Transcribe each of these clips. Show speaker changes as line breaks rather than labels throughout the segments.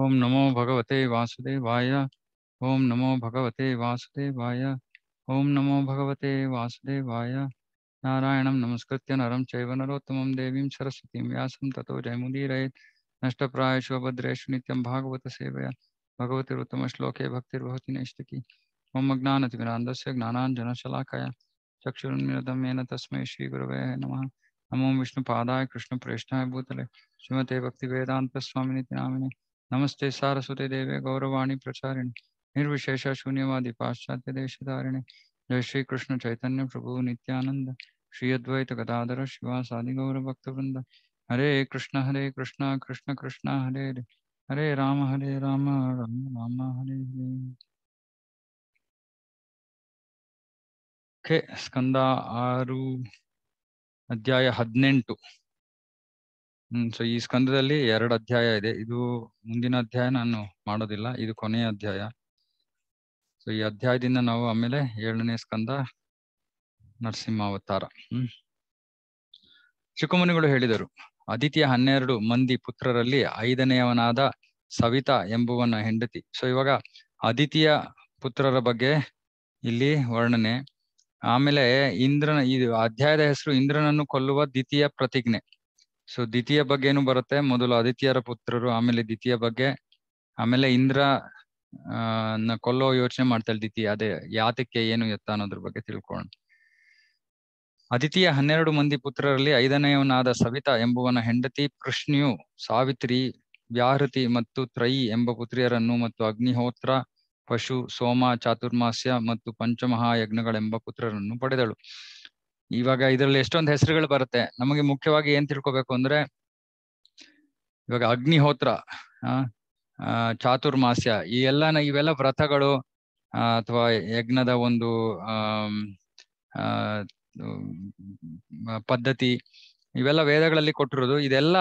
ओम नमो भगवते वासुदेवाय ओम नमो भगवते वासुदेवाय ओम नमो भगवते वासुदेवाय नारायण नमस्कृत्य नरम चैव नरोत्तमं देवीं सरस्वतीं व्यासं ततो जयमुदीरयेत् भागवत सेवया भगवती उत्तम भगवतिरुत्तमश्लोके भक्तिर्भवति नैष्टिकी मम ज्ञानतिरांद ज्ञानाञ्जनशलाकया चक्षुरुन्मिलितं येन तस्म श्रीगुरव नम नमो विष्णुपादाय कृष्णप्रेष्ठाय भूतले श्रीमते भक्तिवेदान्तस्वामिनिति नाम नमस्ते सारस्वती देवे गौरवाणी प्रचारिणी निर्विशेष शून्यवादी पाश्चात्य देश जय श्री कृष्ण चैतन्य प्रभु नित्यानंद श्री अद्वैत गदाधर शिवासादि गौर भक्तवृंद हरे कृष्ण हरे कृष्ण कृष्ण कृष्ण हरे हरे हरे राम हरे राम राम राम हरे हरे
ಕೆ ಸ್ಕಂದ ಆರು
ಅಧ್ಯಾಯ ಹ್ಮ್ ಸೊ ಈ ಸ್ಕಂದದಲ್ಲಿ ಎರಡು ಅಧ್ಯಾಯ ಇದೆ ಇದು ಮುಂದಿನ ಅಧ್ಯಾಯ ನಾನು ಮಾಡೋದಿಲ್ಲ ಇದು ಕೊನೆಯ ಅಧ್ಯಾಯ ಸೊ ಈ ಅಧ್ಯಾಯದಿಂದ ನಾವು ಆಮೇಲೆ ಏಳನೇ ಸ್ಕಂದ ನರಸಿಂಹಾವತಾರ ಹ್ಮ್ ಚಿಕ್ಕಮುನಿಗಳು ಹೇಳಿದರು ಅದಿತಿಯ ಹನ್ನೆರಡು ಮಂದಿ ಪುತ್ರರಲ್ಲಿ ಐದನೆಯವನಾದ ಸವಿತಾ ಎಂಬುವನ ಹೆಂಡತಿ ಸೊ ಇವಾಗ ಅದಿತಿಯ ಪುತ್ರರ ಬಗ್ಗೆ ಇಲ್ಲಿ ವರ್ಣನೆ ಆಮೇಲೆ ಇಂದ್ರನ ಇದು ಅಧ್ಯಾಯದ ಹೆಸರು ಇಂದ್ರನನ್ನು ಕೊಲ್ಲುವ ದ್ವಿತೀಯ ಪ್ರತಿಜ್ಞೆ ಸೊ ದ್ವಿತೀಯ ಏನು ಬರುತ್ತೆ ಮೊದಲು ಆದಿತ್ಯರ ಪುತ್ರರು ಆಮೇಲೆ ದ್ವಿತೀಯ ಬಗ್ಗೆ ಆಮೇಲೆ ಇಂದ್ರ ನ ಕೊಲ್ಲೋ ಯೋಚನೆ ಮಾಡ್ತಾಳೆ ದ್ವಿತೀಯ ಅದೇ ಯಾತಕ್ಕೆ ಏನು ಎತ್ತ ಅನ್ನೋದ್ರ ಬಗ್ಗೆ ತಿಳ್ಕೊಳ್ಳೋಣ ಅದಿತಿಯ ಹನ್ನೆರಡು ಮಂದಿ ಪುತ್ರರಲ್ಲಿ ಐದನೆಯವನಾದ ಸವಿತಾ ಎಂಬುವನ ಹೆಂಡತಿ ಕೃಷ್ಣಿಯು ಸಾವಿತ್ರಿ ವ್ಯಾಹೃತಿ ಮತ್ತು ತ್ರಯಿ ಎಂಬ ಪುತ್ರಿಯರನ್ನು ಮತ್ತು ಅಗ್ನಿಹೋತ್ರ ಪಶು ಸೋಮ ಚಾತುರ್ಮಾಸ್ಯ ಮತ್ತು ಪಂಚಮಹಾಯಜ್ಞಗಳೆಂಬ ಪುತ್ರರನ್ನು ಪಡೆದಳು ಇವಾಗ ಇದರಲ್ಲಿ ಎಷ್ಟೊಂದು ಹೆಸರುಗಳು ಬರುತ್ತೆ ನಮಗೆ ಮುಖ್ಯವಾಗಿ ಏನ್ ತಿಳ್ಕೊಬೇಕು ಅಂದ್ರೆ ಇವಾಗ ಅಗ್ನಿಹೋತ್ರ ಚಾತುರ್ಮಾಸ್ಯ ಈ ಎಲ್ಲ ಇವೆಲ್ಲ ವ್ರತಗಳು ಅಥವಾ ಯಜ್ಞದ ಒಂದು ಪದ್ಧತಿ ಇವೆಲ್ಲ ವೇದಗಳಲ್ಲಿ ಕೊಟ್ಟಿರೋದು ಇದೆಲ್ಲ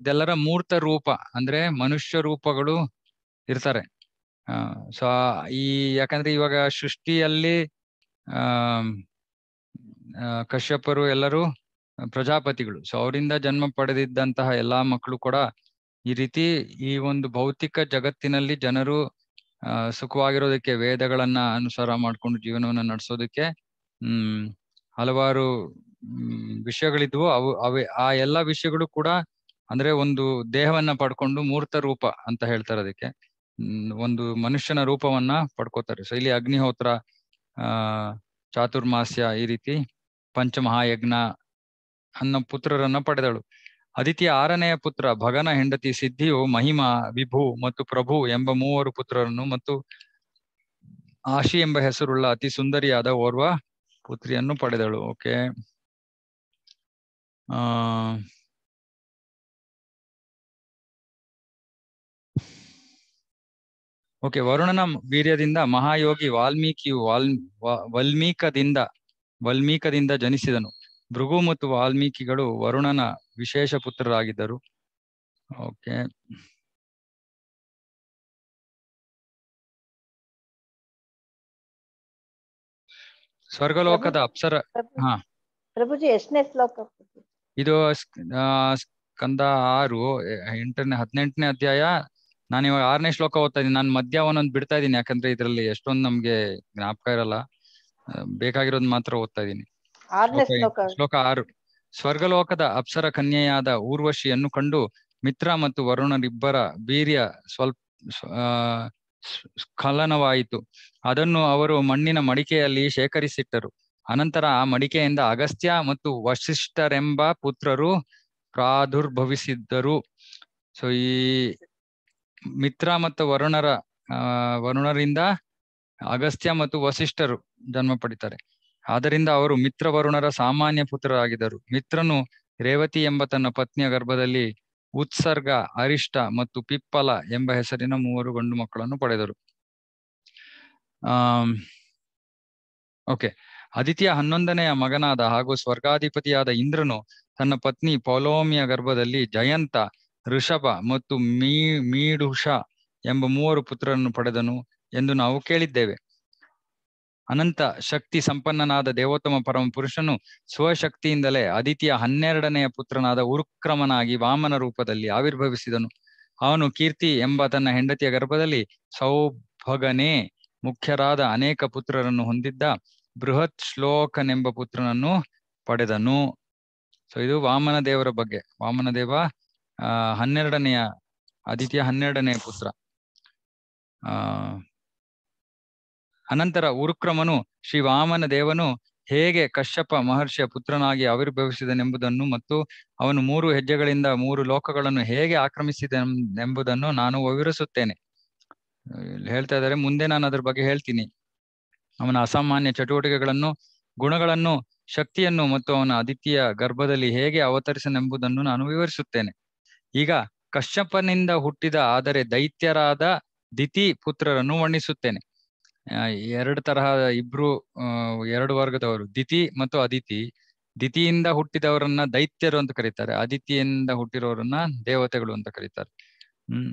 ಇದೆಲ್ಲರ ಮೂರ್ತ ರೂಪ ಅಂದ್ರೆ ಮನುಷ್ಯ ರೂಪಗಳು ಇರ್ತಾರೆ ಸೊ ಈ ಯಾಕಂದ್ರೆ ಇವಾಗ ಸೃಷ್ಟಿಯಲ್ಲಿ ಆ ಕಶ್ಯಪರು ಎಲ್ಲರೂ ಪ್ರಜಾಪತಿಗಳು ಸೊ ಅವರಿಂದ ಜನ್ಮ ಪಡೆದಿದ್ದಂತಹ ಎಲ್ಲಾ ಮಕ್ಕಳು ಕೂಡ ಈ ರೀತಿ ಈ ಒಂದು ಭೌತಿಕ ಜಗತ್ತಿನಲ್ಲಿ ಜನರು ಸುಖವಾಗಿರೋದಕ್ಕೆ ವೇದಗಳನ್ನ ಅನುಸಾರ ಮಾಡ್ಕೊಂಡು ಜೀವನವನ್ನ ನಡೆಸೋದಕ್ಕೆ ಹ್ಮ್ ಹಲವಾರು ವಿಷಯಗಳಿದ್ವು ಅವು ಅವೆ ಆ ಎಲ್ಲಾ ವಿಷಯಗಳು ಕೂಡ ಅಂದ್ರೆ ಒಂದು ದೇಹವನ್ನ ಪಡ್ಕೊಂಡು ಮೂರ್ತ ರೂಪ ಅಂತ ಹೇಳ್ತಾರೆ ಅದಕ್ಕೆ ಒಂದು ಮನುಷ್ಯನ ರೂಪವನ್ನ ಪಡ್ಕೋತಾರೆ ಸೊ ಇಲ್ಲಿ ಅಗ್ನಿಹೋತ್ರ ಆ ಚಾತುರ್ಮಾಸ್ಯ ಈ ರೀತಿ ಪಂಚಮಹಾಯಜ್ಞ ಅನ್ನೋ ಪುತ್ರರನ್ನ ಪಡೆದಳು ಅದಿತಿಯ ಆರನೆಯ ಪುತ್ರ ಭಗನ ಹೆಂಡತಿ ಸಿದ್ಧಿಯು ಮಹಿಮಾ ವಿಭು ಮತ್ತು ಪ್ರಭು ಎಂಬ ಮೂವರು ಪುತ್ರರನ್ನು ಮತ್ತು ಆಶಿ ಎಂಬ ಹೆಸರುಳ್ಳ ಅತಿ ಸುಂದರಿಯಾದ ಓರ್ವ ಪುತ್ರಿಯನ್ನು ಪಡೆದಳು ಓಕೆ ಆ ಓಕೆ ವರುಣನ ವೀರ್ಯದಿಂದ ಮಹಾಯೋಗಿ ವಾಲ್ಮೀಕಿಯು ವಾಲ್ ವಾಲ್ಮೀಕದಿಂದ ವಾಲ್ಮೀಕದಿಂದ ಜನಿಸಿದನು ಭೃಗು ಮತ್ತು ವಾಲ್ಮೀಕಿಗಳು ವರುಣನ ವಿಶೇಷ ಪುತ್ರರಾಗಿದ್ದರು ಓಕೆ ಸ್ವರ್ಗಲೋಕದ ಅಪ್ಸರ ಹಾ ಪ್ರಭುಜಿ ಎಷ್ಟನೇ ಶ್ಲೋಕ ಇದು ಕಂದ ಆರು ಎಂಟನೇ ಹದಿನೆಂಟನೇ ಅಧ್ಯಾಯ ನಾನು ಇವಾಗ ಆರನೇ ಶ್ಲೋಕ ಓದ್ತಾ ಇದ್ದೀನಿ ನಾನು ಮಧ್ಯ ಒಂದೊಂದು ಬಿಡ್ತಾ ಇದ್ದೀನಿ ಯಾಕಂದ್ರೆ ಇದರಲ್ಲಿ ಎಷ್ಟೊಂದು ನಮ್ಗೆ ಜ್ಞಾಪಕ ಇರಲ್ಲ ಬೇಕಾಗಿರೋದ್ ಮಾತ್ರ ಓದ್ತಾ ಇದ್ದೀನಿ ಶ್ಲೋಕ ಆರು ಸ್ವರ್ಗಲೋಕದ ಅಪ್ಸರ ಕನ್ಯೆಯಾದ ಊರ್ವಶಿಯನ್ನು ಕಂಡು ಮಿತ್ರ ಮತ್ತು ವರುಣರಿಬ್ಬರ ವೀರ್ಯ ಸ್ವಲ್ಪ ಸ್ಖಲನವಾಯಿತು ಅದನ್ನು ಅವರು ಮಣ್ಣಿನ ಮಡಿಕೆಯಲ್ಲಿ ಶೇಖರಿಸಿಟ್ಟರು ಅನಂತರ ಆ ಮಡಿಕೆಯಿಂದ ಅಗಸ್ತ್ಯ ಮತ್ತು ವಶಿಷ್ಠರೆಂಬ ಪುತ್ರರು ಪ್ರಾದುರ್ಭವಿಸಿದ್ದರು ಸೊ ಈ ಮಿತ್ರ ಮತ್ತು ವರುಣರ ವರುಣರಿಂದ ಅಗಸ್ತ್ಯ ಮತ್ತು ವಸಿಷ್ಠರು ಜನ್ಮ ಪಡಿತಾರೆ ಆದ್ದರಿಂದ ಅವರು ಮಿತ್ರ ವರುಣರ ಸಾಮಾನ್ಯ ಪುತ್ರರಾಗಿದ್ದರು ಮಿತ್ರನು ರೇವತಿ ಎಂಬ ತನ್ನ ಪತ್ನಿಯ ಗರ್ಭದಲ್ಲಿ ಉತ್ಸರ್ಗ ಅರಿಷ್ಟ ಮತ್ತು ಪಿಪ್ಪಲ ಎಂಬ ಹೆಸರಿನ ಮೂವರು ಗಂಡು ಮಕ್ಕಳನ್ನು ಪಡೆದರು ಓಕೆ ಅದಿತಿಯ ಹನ್ನೊಂದನೆಯ ಮಗನಾದ ಹಾಗೂ ಸ್ವರ್ಗಾಧಿಪತಿಯಾದ ಇಂದ್ರನು ತನ್ನ ಪತ್ನಿ ಪೌಲೋಮಿಯ ಗರ್ಭದಲ್ಲಿ ಜಯಂತ ಋಷಭ ಮತ್ತು ಮೀ ಮೀಡುಷ ಎಂಬ ಮೂವರು ಪುತ್ರರನ್ನು ಪಡೆದನು ಎಂದು ನಾವು ಕೇಳಿದ್ದೇವೆ ಅನಂತ ಶಕ್ತಿ ಸಂಪನ್ನನಾದ ದೇವೋತ್ತಮ ಪರಮ ಪುರುಷನು ಸ್ವಶಕ್ತಿಯಿಂದಲೇ ಅದಿತಿಯ ಹನ್ನೆರಡನೆಯ ಪುತ್ರನಾದ ಉರುಕ್ರಮನಾಗಿ ವಾಮನ ರೂಪದಲ್ಲಿ ಆವಿರ್ಭವಿಸಿದನು ಅವನು ಕೀರ್ತಿ ಎಂಬ ತನ್ನ ಹೆಂಡತಿಯ ಗರ್ಭದಲ್ಲಿ ಸೌಭಗನೇ ಮುಖ್ಯರಾದ ಅನೇಕ ಪುತ್ರರನ್ನು ಹೊಂದಿದ್ದ ಬೃಹತ್ ಶ್ಲೋಕನೆಂಬ ಪುತ್ರನನ್ನು ಪಡೆದನು ಸೊ ಇದು ವಾಮನ ದೇವರ ಬಗ್ಗೆ ವಾಮನ ದೇವ ಆ ಹನ್ನೆರಡನೆಯ ಅದಿತಿಯ ಹನ್ನೆರಡನೆಯ ಪುತ್ರ ಆ ಅನಂತರ ಉರುಕ್ರಮನು ಶ್ರೀ ದೇವನು ಹೇಗೆ ಕಶ್ಯಪ ಮಹರ್ಷಿಯ ಪುತ್ರನಾಗಿ ಆವಿರ್ಭವಿಸಿದನೆಂಬುದನ್ನು ಮತ್ತು ಅವನು ಮೂರು ಹೆಜ್ಜೆಗಳಿಂದ ಮೂರು ಲೋಕಗಳನ್ನು ಹೇಗೆ ಆಕ್ರಮಿಸಿದೆಂಬುದನ್ನು ನಾನು ವಿವರಿಸುತ್ತೇನೆ ಹೇಳ್ತಾ ಇದ್ದಾರೆ ಮುಂದೆ ನಾನು ಅದ್ರ ಬಗ್ಗೆ ಹೇಳ್ತೀನಿ ಅವನ ಅಸಾಮಾನ್ಯ ಚಟುವಟಿಕೆಗಳನ್ನು ಗುಣಗಳನ್ನು ಶಕ್ತಿಯನ್ನು ಮತ್ತು ಅವನ ಅದಿತಿಯ ಗರ್ಭದಲ್ಲಿ ಹೇಗೆ ಅವತರಿಸನೆಂಬುದನ್ನು ನಾನು ವಿವರಿಸುತ್ತೇನೆ ಈಗ ಕಶ್ಯಪನಿಂದ ಹುಟ್ಟಿದ ಆದರೆ ದೈತ್ಯರಾದ ದಿತಿ ಪುತ್ರರನ್ನು ವರ್ಣಿಸುತ್ತೇನೆ ಎರಡು ತರಹ ಇಬ್ರು ಎರಡು ವರ್ಗದವರು ದಿತಿ ಮತ್ತು ಅದಿತಿ ದಿತಿಯಿಂದ ಹುಟ್ಟಿದವರನ್ನ ದೈತ್ಯರು ಅಂತ ಕರೀತಾರೆ ಅದಿತಿಯಿಂದ ಹುಟ್ಟಿರೋರನ್ನ ದೇವತೆಗಳು ಅಂತ ಕರೀತಾರೆ ಹ್ಮ್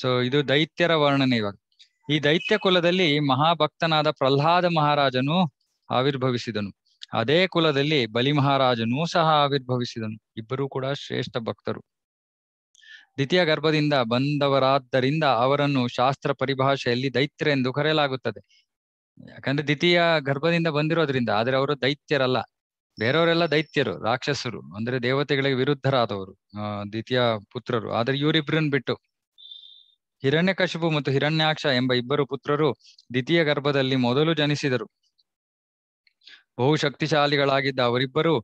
ಸೊ ಇದು ದೈತ್ಯರ ವರ್ಣನೆ ಇವಾಗ ಈ ದೈತ್ಯ ಕುಲದಲ್ಲಿ ಮಹಾಭಕ್ತನಾದ ಪ್ರಹ್ಲಾದ ಮಹಾರಾಜನು ಆವಿರ್ಭವಿಸಿದನು ಅದೇ ಕುಲದಲ್ಲಿ ಬಲಿ ಮಹಾರಾಜನು ಸಹ ಆವಿರ್ಭವಿಸಿದನು ಇಬ್ಬರೂ ಕೂಡ ಶ್ರೇಷ್ಠ ಭಕ್ತರು ದ್ವಿತೀಯ ಗರ್ಭದಿಂದ ಬಂದವರಾದ್ದರಿಂದ ಅವರನ್ನು ಶಾಸ್ತ್ರ ಪರಿಭಾಷೆಯಲ್ಲಿ ಎಂದು ಕರೆಯಲಾಗುತ್ತದೆ ಯಾಕಂದ್ರೆ ದ್ವಿತೀಯ ಗರ್ಭದಿಂದ ಬಂದಿರೋದ್ರಿಂದ ಆದ್ರೆ ಅವರು ದೈತ್ಯರಲ್ಲ ಬೇರೆಯವರೆಲ್ಲ ದೈತ್ಯರು ರಾಕ್ಷಸರು ಅಂದ್ರೆ ದೇವತೆಗಳಿಗೆ ವಿರುದ್ಧರಾದವರು ದ್ವಿತೀಯ ಪುತ್ರರು ಆದರೆ ಇವರಿಬ್ರನ್ ಬಿಟ್ಟು ಹಿರಣ್ಯಕಶಿಪು ಮತ್ತು ಹಿರಣ್ಯಾಕ್ಷ ಎಂಬ ಇಬ್ಬರು ಪುತ್ರರು ದ್ವಿತೀಯ ಗರ್ಭದಲ್ಲಿ ಮೊದಲು ಜನಿಸಿದರು ಬಹುಶಕ್ತಿಶಾಲಿಗಳಾಗಿದ್ದ ಅವರಿಬ್ಬರು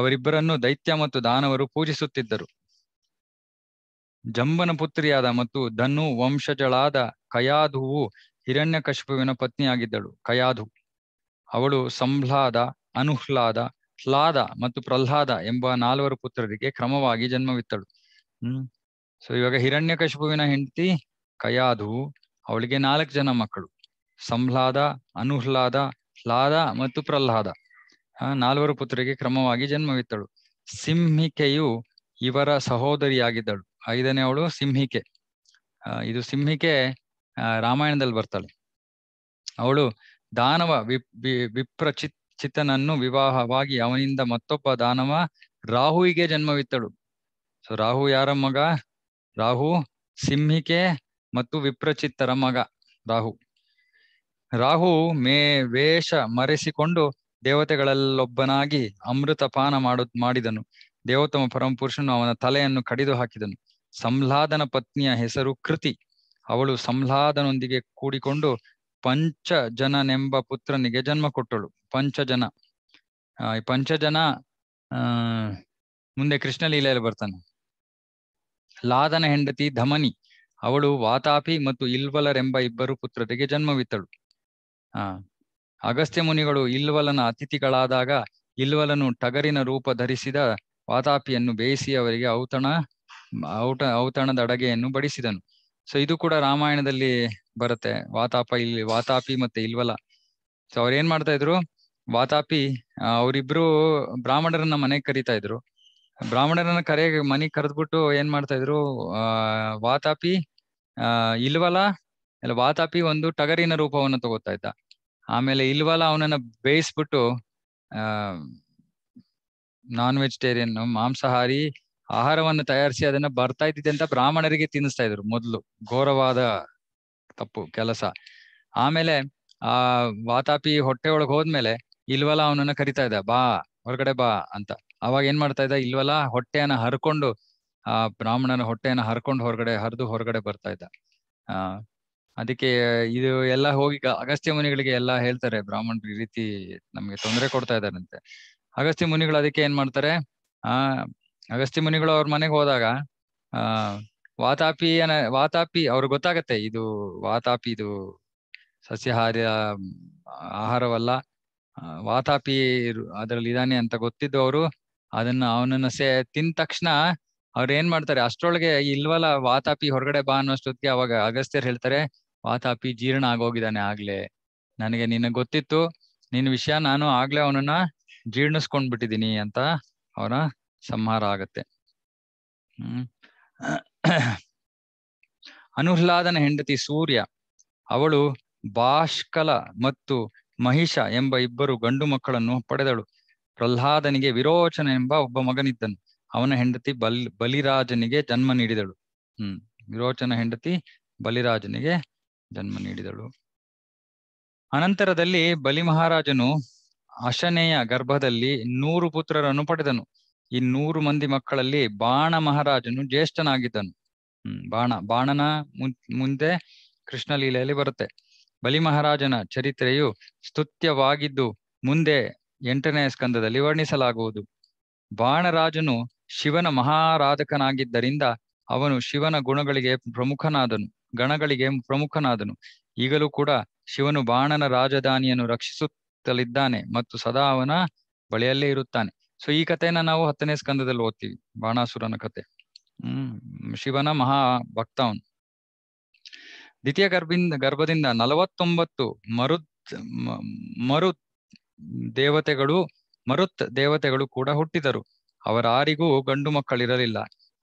ಅವರಿಬ್ಬರನ್ನು ದೈತ್ಯ ಮತ್ತು ದಾನವರು ಪೂಜಿಸುತ್ತಿದ್ದರು ಜಂಬನ ಪುತ್ರಿಯಾದ ಮತ್ತು ಧನು ವಂಶಜಳಾದ ಕಯಾಧುವು ಹಿರಣ್ಯಕಶಿಪುವಿನ ಪತ್ನಿಯಾಗಿದ್ದಳು ಕಯಾಧು ಅವಳು ಸಂಹ್ಲಾದ ಅನುಹ್ಲಾದ ಹ್ಲಾದ ಮತ್ತು ಪ್ರಹ್ಲಾದ ಎಂಬ ನಾಲ್ವರು ಪುತ್ರರಿಗೆ ಕ್ರಮವಾಗಿ ಜನ್ಮವಿತ್ತಳು ಹ್ಮ್ ಸೊ ಇವಾಗ ಹಿರಣ್ಯ ಕಶುಪುವಿನ ಹೆಂಡತಿ ಕಯಾಧು ಅವಳಿಗೆ ನಾಲ್ಕು ಜನ ಮಕ್ಕಳು ಸಂಹ್ಲಾದ ಅನುಹ್ಲಾದ ಹ್ಲಾದ ಮತ್ತು ಪ್ರಹ್ಲಾದ ನಾಲ್ವರು ಪುತ್ರರಿಗೆ ಕ್ರಮವಾಗಿ ಜನ್ಮವಿತ್ತಳು ಸಿಂಹಿಕೆಯು ಇವರ ಸಹೋದರಿಯಾಗಿದ್ದಳು ಐದನೇ ಅವಳು ಸಿಂಹಿಕೆ ಇದು ಸಿಂಹಿಕೆ ರಾಮಾಯಣದಲ್ಲಿ ಬರ್ತಾಳೆ ಅವಳು ದಾನವ ವಿಪ್ರ ಚಿತ್ತನನ್ನು ವಿವಾಹವಾಗಿ ಅವನಿಂದ ಮತ್ತೊಬ್ಬ ದಾನವ ರಾಹುವಿಗೆ ಜನ್ಮವಿತ್ತಳು ಸೊ ರಾಹು ಯಾರ ಮಗ ರಾಹು ಸಿಂಹಿಕೆ ಮತ್ತು ವಿಪ್ರಚಿತ್ತರ ಮಗ ರಾಹು ರಾಹು ಮೇ ವೇಷ ಮರೆಸಿಕೊಂಡು ದೇವತೆಗಳಲ್ಲೊಬ್ಬನಾಗಿ ಅಮೃತ ಪಾನ ಮಾಡು ಮಾಡಿದನು ದೇವೋತ್ತಮ ಪರಮಪುರುಷನು ಅವನ ತಲೆಯನ್ನು ಕಡಿದು ಹಾಕಿದನು ಸಂಹ್ಲಾದನ ಪತ್ನಿಯ ಹೆಸರು ಕೃತಿ ಅವಳು ಸಂಹ್ಲಾದನೊಂದಿಗೆ ಕೂಡಿಕೊಂಡು ಜನನೆಂಬ ಪುತ್ರನಿಗೆ ಜನ್ಮ ಕೊಟ್ಟಳು ಪಂಚಜನ ಈ ಪಂಚಜನ ಆ ಮುಂದೆ ಲೀಲೆಯಲ್ಲಿ ಬರ್ತಾನೆ ಲಾದನ ಹೆಂಡತಿ ಧಮನಿ ಅವಳು ವಾತಾಪಿ ಮತ್ತು ಇಲ್ವಲರೆಂಬ ಇಬ್ಬರು ಪುತ್ರರಿಗೆ ಜನ್ಮವಿತ್ತಳು ಆ ಅಗಸ್ತ್ಯ ಮುನಿಗಳು ಇಲ್ವಲನ ಅತಿಥಿಗಳಾದಾಗ ಇಲ್ವಲನು ಟಗರಿನ ರೂಪ ಧರಿಸಿದ ವಾತಾಪಿಯನ್ನು ಬೇಯಿಸಿ ಅವರಿಗೆ ಔತಣ ಔಟ ಔತಣದ ಅಡಗೆಯನ್ನು ಬಡಿಸಿದನು ಸೊ ಇದು ಕೂಡ ರಾಮಾಯಣದಲ್ಲಿ ಬರುತ್ತೆ ವಾತಾಪ ಇಲ್ಲಿ ವಾತಾಪಿ ಮತ್ತೆ ಇಲ್ವಲ ಸೊ ಅವ್ರ ಏನ್ ಮಾಡ್ತಾ ಇದ್ರು ವಾತಾಪಿ ಅವರಿಬ್ರು ಬ್ರಾಹ್ಮಣರನ್ನ ಮನೆಗೆ ಕರಿತಾ ಇದ್ರು ಬ್ರಾಹ್ಮಣರನ್ನ ಕರೆ ಮನೆಗೆ ಕರೆದ್ಬಿಟ್ಟು ಏನ್ ಮಾಡ್ತಾ ಇದ್ರು ಆ ವಾತಾಪಿ ಆ ಇಲ್ವಲ ಇಲ್ಲ ವಾತಾಪಿ ಒಂದು ಟಗರಿನ ರೂಪವನ್ನ ತಗೋತಾ ಇದ್ದ ಆಮೇಲೆ ಇಲ್ವಲ ಅವನನ್ನ ಬೇಯಿಸ್ಬಿಟ್ಟು ಆ ನಾನ್ ವೆಜಿಟೇರಿಯನ್ ಮಾಂಸಾಹಾರಿ ಆಹಾರವನ್ನು ತಯಾರಿಸಿ ಅದನ್ನ ಬರ್ತಾ ಇದ್ದಿದೆ ಅಂತ ಬ್ರಾಹ್ಮಣರಿಗೆ ತಿನ್ನಿಸ್ತಾ ಇದ್ರು ಮೊದಲು ಘೋರವಾದ ತಪ್ಪು ಕೆಲಸ ಆಮೇಲೆ ಆ ವಾತಾಪಿ ಹೊಟ್ಟೆ ಒಳಗೆ ಹೋದ್ಮೇಲೆ ಇಲ್ವಲ್ಲ ಅವನನ್ನ ಕರಿತಾ ಇದ್ದ ಬಾ ಹೊರಗಡೆ ಬಾ ಅಂತ ಅವಾಗ ಏನ್ ಮಾಡ್ತಾ ಇದ್ದ ಇಲ್ವಲ್ಲ ಹೊಟ್ಟೆಯನ್ನ ಹರ್ಕೊಂಡು ಆ ಬ್ರಾಹ್ಮಣನ ಹೊಟ್ಟೆಯನ್ನ ಹರ್ಕೊಂಡು ಹೊರಗಡೆ ಹರಿದು ಹೊರಗಡೆ ಬರ್ತಾ ಇದ್ದ ಆ ಅದಕ್ಕೆ ಇದು ಎಲ್ಲ ಹೋಗಿ ಅಗಸ್ತ್ಯ ಮುನಿಗಳಿಗೆ ಎಲ್ಲಾ ಹೇಳ್ತಾರೆ ಬ್ರಾಹ್ಮಣರು ಈ ರೀತಿ ನಮ್ಗೆ ತೊಂದರೆ ಕೊಡ್ತಾ ಇದ್ದಾರಂತೆ ಅಗಸ್ತ್ಯ ಮುನಿಗಳು ಅದಕ್ಕೆ ಏನ್ ಮಾಡ್ತಾರೆ ಆ ಅಗಸ್ತ್ಯ ಮುನಿಗಳು ಅವ್ರ ಮನೆಗೆ ಹೋದಾಗ ಆ ಅನ ವಾತಾಪಿ ಅವ್ರಿಗೆ ಗೊತ್ತಾಗತ್ತೆ ಇದು ವಾತಾಪಿ ಇದು ಸಸ್ಯಹಾರಿಯ ಆಹಾರವಲ್ಲ ವಾತಾಪಿ ಅದರಲ್ಲಿ ಇದಾನೆ ಅಂತ ಗೊತ್ತಿದ್ದು ಅವರು ಅದನ್ನ ಅವನನ್ನ ಸೇ ತಿಂದ ತಕ್ಷಣ ಅವ್ರು ಏನ್ ಮಾಡ್ತಾರೆ ಅಷ್ಟ್ರೊಳಗೆ ಇಲ್ವಲ್ಲ ವಾತಾಪಿ ಹೊರಗಡೆ ಬಾ ಅನ್ನೋಷ್ಟೊತ್ತಿಗೆ ಅವಾಗ ಅಗಸ್ತ್ಯರ್ ಹೇಳ್ತಾರೆ ವಾತಾಪಿ ಜೀರ್ಣ ಆಗೋಗಿದ್ದಾನೆ ಆಗ್ಲೇ ನನಗೆ ನಿನ್ನ ಗೊತ್ತಿತ್ತು ನಿನ್ ವಿಷಯ ನಾನು ಆಗ್ಲೇ ಅವನನ್ನ ಜೀರ್ಣಿಸ್ಕೊಂಡ್ಬಿಟ್ಟಿದ್ದೀನಿ ಅಂತ ಅವನ ಸಂಹಾರ ಆಗತ್ತೆ ಹ್ಮ್ ಅನುಹ್ಲಾದನ ಹೆಂಡತಿ ಸೂರ್ಯ ಅವಳು ಬಾಷ್ಕಲ ಮತ್ತು ಮಹಿಷ ಎಂಬ ಇಬ್ಬರು ಗಂಡು ಮಕ್ಕಳನ್ನು ಪಡೆದಳು ಪ್ರಹ್ಲಾದನಿಗೆ ವಿರೋಚನ ಎಂಬ ಒಬ್ಬ ಮಗನಿದ್ದನು ಅವನ ಹೆಂಡತಿ ಬಲ್ ಬಲಿರಾಜನಿಗೆ ಜನ್ಮ ನೀಡಿದಳು ಹ್ಮ್ ವಿರೋಚನ ಹೆಂಡತಿ ಬಲಿರಾಜನಿಗೆ ಜನ್ಮ ನೀಡಿದಳು ಅನಂತರದಲ್ಲಿ ಬಲಿ ಮಹಾರಾಜನು ಅಶನೆಯ ಗರ್ಭದಲ್ಲಿ ನೂರು ಪುತ್ರರನ್ನು ಪಡೆದನು ಈ ನೂರು ಮಂದಿ ಮಕ್ಕಳಲ್ಲಿ ಬಾಣ ಮಹಾರಾಜನು ಜ್ಯೇಷ್ಠನಾಗಿದ್ದನು ಹ್ಮ್ ಬಾಣ ಬಾಣನ ಮುಂದೆ ಕೃಷ್ಣ ಲೀಲೆಯಲ್ಲಿ ಬರುತ್ತೆ ಬಲಿ ಮಹಾರಾಜನ ಚರಿತ್ರೆಯು ಸ್ತುತ್ಯವಾಗಿದ್ದು ಮುಂದೆ ಎಂಟನೇ ಸ್ಕಂದದಲ್ಲಿ ವರ್ಣಿಸಲಾಗುವುದು ಬಾಣರಾಜನು ಶಿವನ ಮಹಾರಾಧಕನಾಗಿದ್ದರಿಂದ ಅವನು ಶಿವನ ಗುಣಗಳಿಗೆ ಪ್ರಮುಖನಾದನು ಗಣಗಳಿಗೆ ಪ್ರಮುಖನಾದನು ಈಗಲೂ ಕೂಡ ಶಿವನು ಬಾಣನ ರಾಜಧಾನಿಯನ್ನು ರಕ್ಷಿಸುತ್ತಲಿದ್ದಾನೆ ಮತ್ತು ಸದಾ ಅವನ ಬಳಿಯಲ್ಲೇ ಇರುತ್ತಾನೆ ಸೊ ಈ ಕಥೆಯನ್ನ ನಾವು ಹತ್ತನೇ ಸ್ಕಂದದಲ್ಲಿ ಓದ್ತೀವಿ ಬಾಣಾಸುರನ ಕತೆ
ಹ್ಮ್
ಶಿವನ ಮಹಾ ಭಕ್ತ ದ್ವಿತೀಯ ಗರ್ಭಿಂದ ಗರ್ಭದಿಂದ ನಲವತ್ತೊಂಬತ್ತು ಮರುತ್ ಮರುತ್ ದೇವತೆಗಳು ಮರುತ್ ದೇವತೆಗಳು ಕೂಡ ಹುಟ್ಟಿದರು ಅವರಾರಿಗೂ ಗಂಡು ಮಕ್ಕಳಿರಲಿಲ್ಲ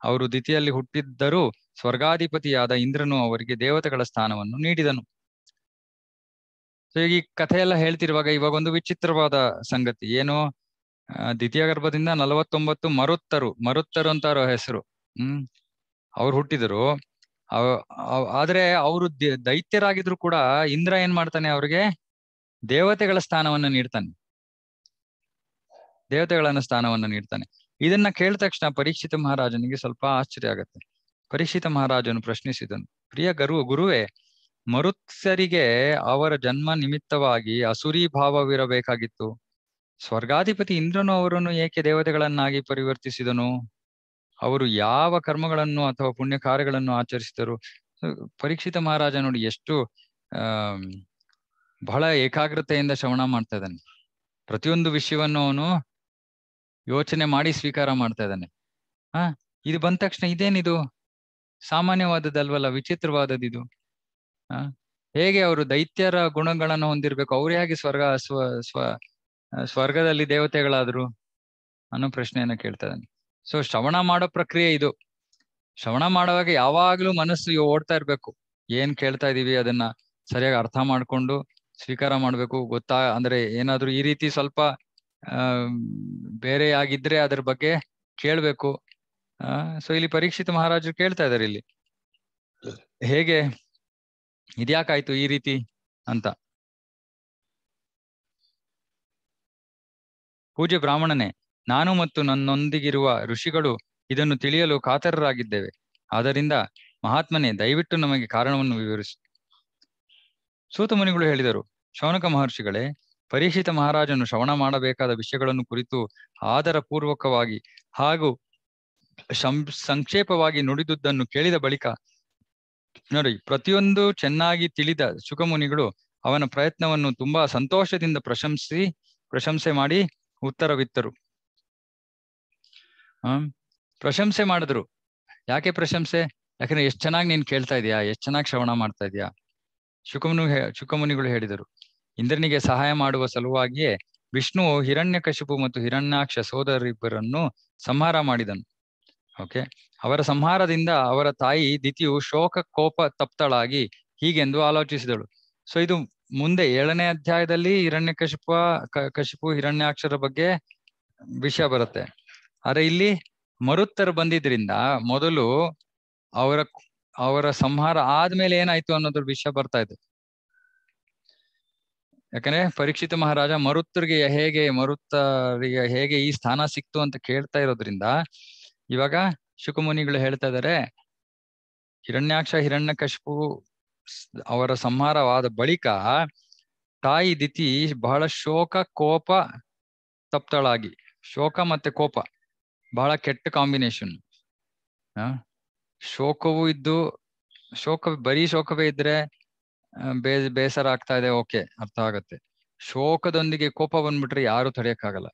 ಅವರು ದ್ವಿತೀಯಲ್ಲಿ ಹುಟ್ಟಿದ್ದರೂ ಸ್ವರ್ಗಾಧಿಪತಿಯಾದ ಇಂದ್ರನು ಅವರಿಗೆ ದೇವತೆಗಳ ಸ್ಥಾನವನ್ನು ನೀಡಿದನು ಸೊ ಈ ಕಥೆಯೆಲ್ಲ ಹೇಳ್ತಿರುವಾಗ ಇವಾಗ ಒಂದು ವಿಚಿತ್ರವಾದ ಸಂಗತಿ ಏನು ದ್ವಿತೀಯ ಗರ್ಭದಿಂದ ನಲವತ್ತೊಂಬತ್ತು ಮರುತ್ತರು ಮರುತ್ತರು ಅಂತ ಹೆಸರು ಹ್ಮ್ ಅವ್ರು ಹುಟ್ಟಿದರು ಅವ್ ಆದ್ರೆ ಅವರು ದೈತ್ಯರಾಗಿದ್ರು ಕೂಡ ಇಂದ್ರ ಏನ್ ಮಾಡ್ತಾನೆ ಅವ್ರಿಗೆ ದೇವತೆಗಳ ಸ್ಥಾನವನ್ನ ನೀಡ್ತಾನೆ ದೇವತೆಗಳನ್ನ ಸ್ಥಾನವನ್ನ ನೀಡ್ತಾನೆ ಇದನ್ನ ಕೇಳಿದ ತಕ್ಷಣ ಪರೀಕ್ಷಿತ ಮಹಾರಾಜನಿಗೆ ಸ್ವಲ್ಪ ಆಶ್ಚರ್ಯ ಆಗತ್ತೆ ಪರೀಕ್ಷಿತ ಮಹಾರಾಜನು ಪ್ರಶ್ನಿಸಿದನು ಪ್ರಿಯ ಗರು ಗುರುವೇ ಮರುತ್ಸರಿಗೆ ಅವರ ಜನ್ಮ ನಿಮಿತ್ತವಾಗಿ ಅಸುರಿ ಭಾವವಿರಬೇಕಾಗಿತ್ತು ಸ್ವರ್ಗಾಧಿಪತಿ ಇಂದ್ರನು ಅವರನ್ನು ಏಕೆ ದೇವತೆಗಳನ್ನಾಗಿ ಪರಿವರ್ತಿಸಿದನು ಅವರು ಯಾವ ಕರ್ಮಗಳನ್ನು ಅಥವಾ ಪುಣ್ಯ ಕಾರ್ಯಗಳನ್ನು ಆಚರಿಸಿದರು ಪರೀಕ್ಷಿತ ಮಹಾರಾಜ ನೋಡಿ ಎಷ್ಟು ಆ ಬಹಳ ಏಕಾಗ್ರತೆಯಿಂದ ಶ್ರವಣ ಮಾಡ್ತಾ ಇದ್ದಾನೆ ಪ್ರತಿಯೊಂದು ವಿಷಯವನ್ನು ಅವನು ಯೋಚನೆ ಮಾಡಿ ಸ್ವೀಕಾರ ಮಾಡ್ತಾ ಇದ್ದಾನೆ ಆ ಇದು ಬಂದ ತಕ್ಷಣ ಇದೇನಿದು ಸಾಮಾನ್ಯವಾದದ್ದಲ್ವಲ್ಲ ವಿಚಿತ್ರವಾದದ್ದು ಇದು ಹೇಗೆ ಅವರು ದೈತ್ಯರ ಗುಣಗಳನ್ನು ಹೊಂದಿರ್ಬೇಕು ಅವ್ರು ಹೇಗೆ ಸ್ವರ್ಗ ಸ್ವ ಸ್ವ ಸ್ವರ್ಗದಲ್ಲಿ ದೇವತೆಗಳಾದ್ರು ಅನ್ನೋ ಪ್ರಶ್ನೆಯನ್ನ ಕೇಳ್ತಾ ಇದ್ದಾನೆ ಸೊ ಶ್ರವಣ ಮಾಡೋ ಪ್ರಕ್ರಿಯೆ ಇದು ಶ್ರವಣ ಮಾಡುವಾಗ ಯಾವಾಗ್ಲೂ ಮನಸ್ಸು ಓಡ್ತಾ ಇರ್ಬೇಕು ಏನ್ ಕೇಳ್ತಾ ಇದೀವಿ ಅದನ್ನ ಸರಿಯಾಗಿ ಅರ್ಥ ಮಾಡ್ಕೊಂಡು ಸ್ವೀಕಾರ ಮಾಡ್ಬೇಕು ಗೊತ್ತಾ ಅಂದ್ರೆ ಏನಾದ್ರು ಈ ರೀತಿ ಸ್ವಲ್ಪ ಬೇರೆ ಆಗಿದ್ರೆ ಅದ್ರ ಬಗ್ಗೆ ಕೇಳ್ಬೇಕು ಆ ಸೊ ಇಲ್ಲಿ ಪರೀಕ್ಷಿತ ಮಹಾರಾಜರು ಕೇಳ್ತಾ ಇದಾರೆ ಇಲ್ಲಿ ಹೇಗೆ ಇದ್ಯಾಕಾಯ್ತು ಈ ರೀತಿ ಅಂತ ಪೂಜ್ಯ ಬ್ರಾಹ್ಮಣನೇ ನಾನು ಮತ್ತು ನನ್ನೊಂದಿಗಿರುವ ಋಷಿಗಳು ಇದನ್ನು ತಿಳಿಯಲು ಕಾತರರಾಗಿದ್ದೇವೆ ಆದ್ದರಿಂದ ಮಹಾತ್ಮನೇ ದಯವಿಟ್ಟು ನಮಗೆ ಕಾರಣವನ್ನು ವಿವರಿಸಿ ಸೂತ ಮುನಿಗಳು ಹೇಳಿದರು ಶೌನಕ ಮಹರ್ಷಿಗಳೇ ಪರೀಕ್ಷಿತ ಮಹಾರಾಜನು ಶ್ರವಣ ಮಾಡಬೇಕಾದ ವಿಷಯಗಳನ್ನು ಕುರಿತು ಆದರಪೂರ್ವಕವಾಗಿ ಹಾಗೂ ಸಂಕ್ಷೇಪವಾಗಿ ನುಡಿದುದನ್ನು ಕೇಳಿದ ಬಳಿಕ ನೋಡಿ ಪ್ರತಿಯೊಂದು ಚೆನ್ನಾಗಿ ತಿಳಿದ ಸುಖಮುನಿಗಳು ಅವನ ಪ್ರಯತ್ನವನ್ನು ತುಂಬಾ ಸಂತೋಷದಿಂದ ಪ್ರಶಂಸಿ ಪ್ರಶಂಸೆ ಮಾಡಿ ಉತ್ತರವಿತ್ತರು ಹ್ಮ್ ಪ್ರಶಂಸೆ ಮಾಡಿದ್ರು ಯಾಕೆ ಪ್ರಶಂಸೆ ಯಾಕಂದ್ರೆ ಎಷ್ಟ್ ಚೆನ್ನಾಗಿ ನೀನ್ ಕೇಳ್ತಾ ಇದೀಯಾ ಎಷ್ಟ್ ಚೆನ್ನಾಗಿ ಶ್ರವಣ ಮಾಡ್ತಾ ಇದೀಯಾ ಶುಕಮುನು ಶುಕಮುನಿಗಳು ಹೇಳಿದರು ಇಂದ್ರನಿಗೆ ಸಹಾಯ ಮಾಡುವ ಸಲುವಾಗಿಯೇ ವಿಷ್ಣು ಹಿರಣ್ಯಕಶಿಪು ಮತ್ತು ಹಿರಣ್ಯಾಕ್ಷ ಸೋದರಿಬ್ಬರನ್ನು ಸಂಹಾರ ಮಾಡಿದನು ಓಕೆ ಅವರ ಸಂಹಾರದಿಂದ ಅವರ ತಾಯಿ ದಿತಿಯು ಶೋಕ ಕೋಪ ತಪ್ತಳಾಗಿ ಹೀಗೆಂದು ಆಲೋಚಿಸಿದಳು ಸೊ ಇದು ಮುಂದೆ ಏಳನೇ ಅಧ್ಯಾಯದಲ್ಲಿ ಹಿರಣ್ಯ ಕಶಿಪ ಕಶಿಪು ಹಿರಣ್ಯಾಕ್ಷರ ಬಗ್ಗೆ ವಿಷಯ ಬರುತ್ತೆ ಆದ್ರೆ ಇಲ್ಲಿ ಮರುತ್ತರು ಬಂದಿದ್ರಿಂದ ಮೊದಲು ಅವರ ಅವರ ಸಂಹಾರ ಆದ್ಮೇಲೆ ಏನಾಯ್ತು ಅನ್ನೋದ್ರ ವಿಷಯ ಬರ್ತಾ ಇದೆ ಯಾಕಂದ್ರೆ ಪರೀಕ್ಷಿತ ಮಹಾರಾಜ ಮರುತ್ತರಿಗೆ ಹೇಗೆ ಮರುತ್ತರಿಗೆ ಹೇಗೆ ಈ ಸ್ಥಾನ ಸಿಕ್ತು ಅಂತ ಕೇಳ್ತಾ ಇರೋದ್ರಿಂದ ಇವಾಗ ಶುಕಮುನಿಗಳು ಹೇಳ್ತಾ ಇದಾರೆ ಹಿರಣ್ಯಾಕ್ಷ ಹಿರಣ್ಯ ಅವರ ಸಂಹಾರವಾದ ಬಳಿಕ ತಾಯಿ ದಿತಿ ಬಹಳ ಶೋಕ ಕೋಪ ತಪ್ತಳಾಗಿ ಶೋಕ ಮತ್ತೆ ಕೋಪ ಬಹಳ ಕೆಟ್ಟ ಕಾಂಬಿನೇಷನ್ ಶೋಕವೂ ಇದ್ದು ಶೋಕ ಬರೀ ಶೋಕವೇ ಇದ್ರೆ ಬೇ ಬೇಸರ ಆಗ್ತಾ ಇದೆ ಓಕೆ ಅರ್ಥ ಆಗತ್ತೆ ಶೋಕದೊಂದಿಗೆ ಕೋಪ ಬಂದ್ಬಿಟ್ರೆ ಯಾರು ತಡೆಯಕ್ಕಾಗಲ್ಲ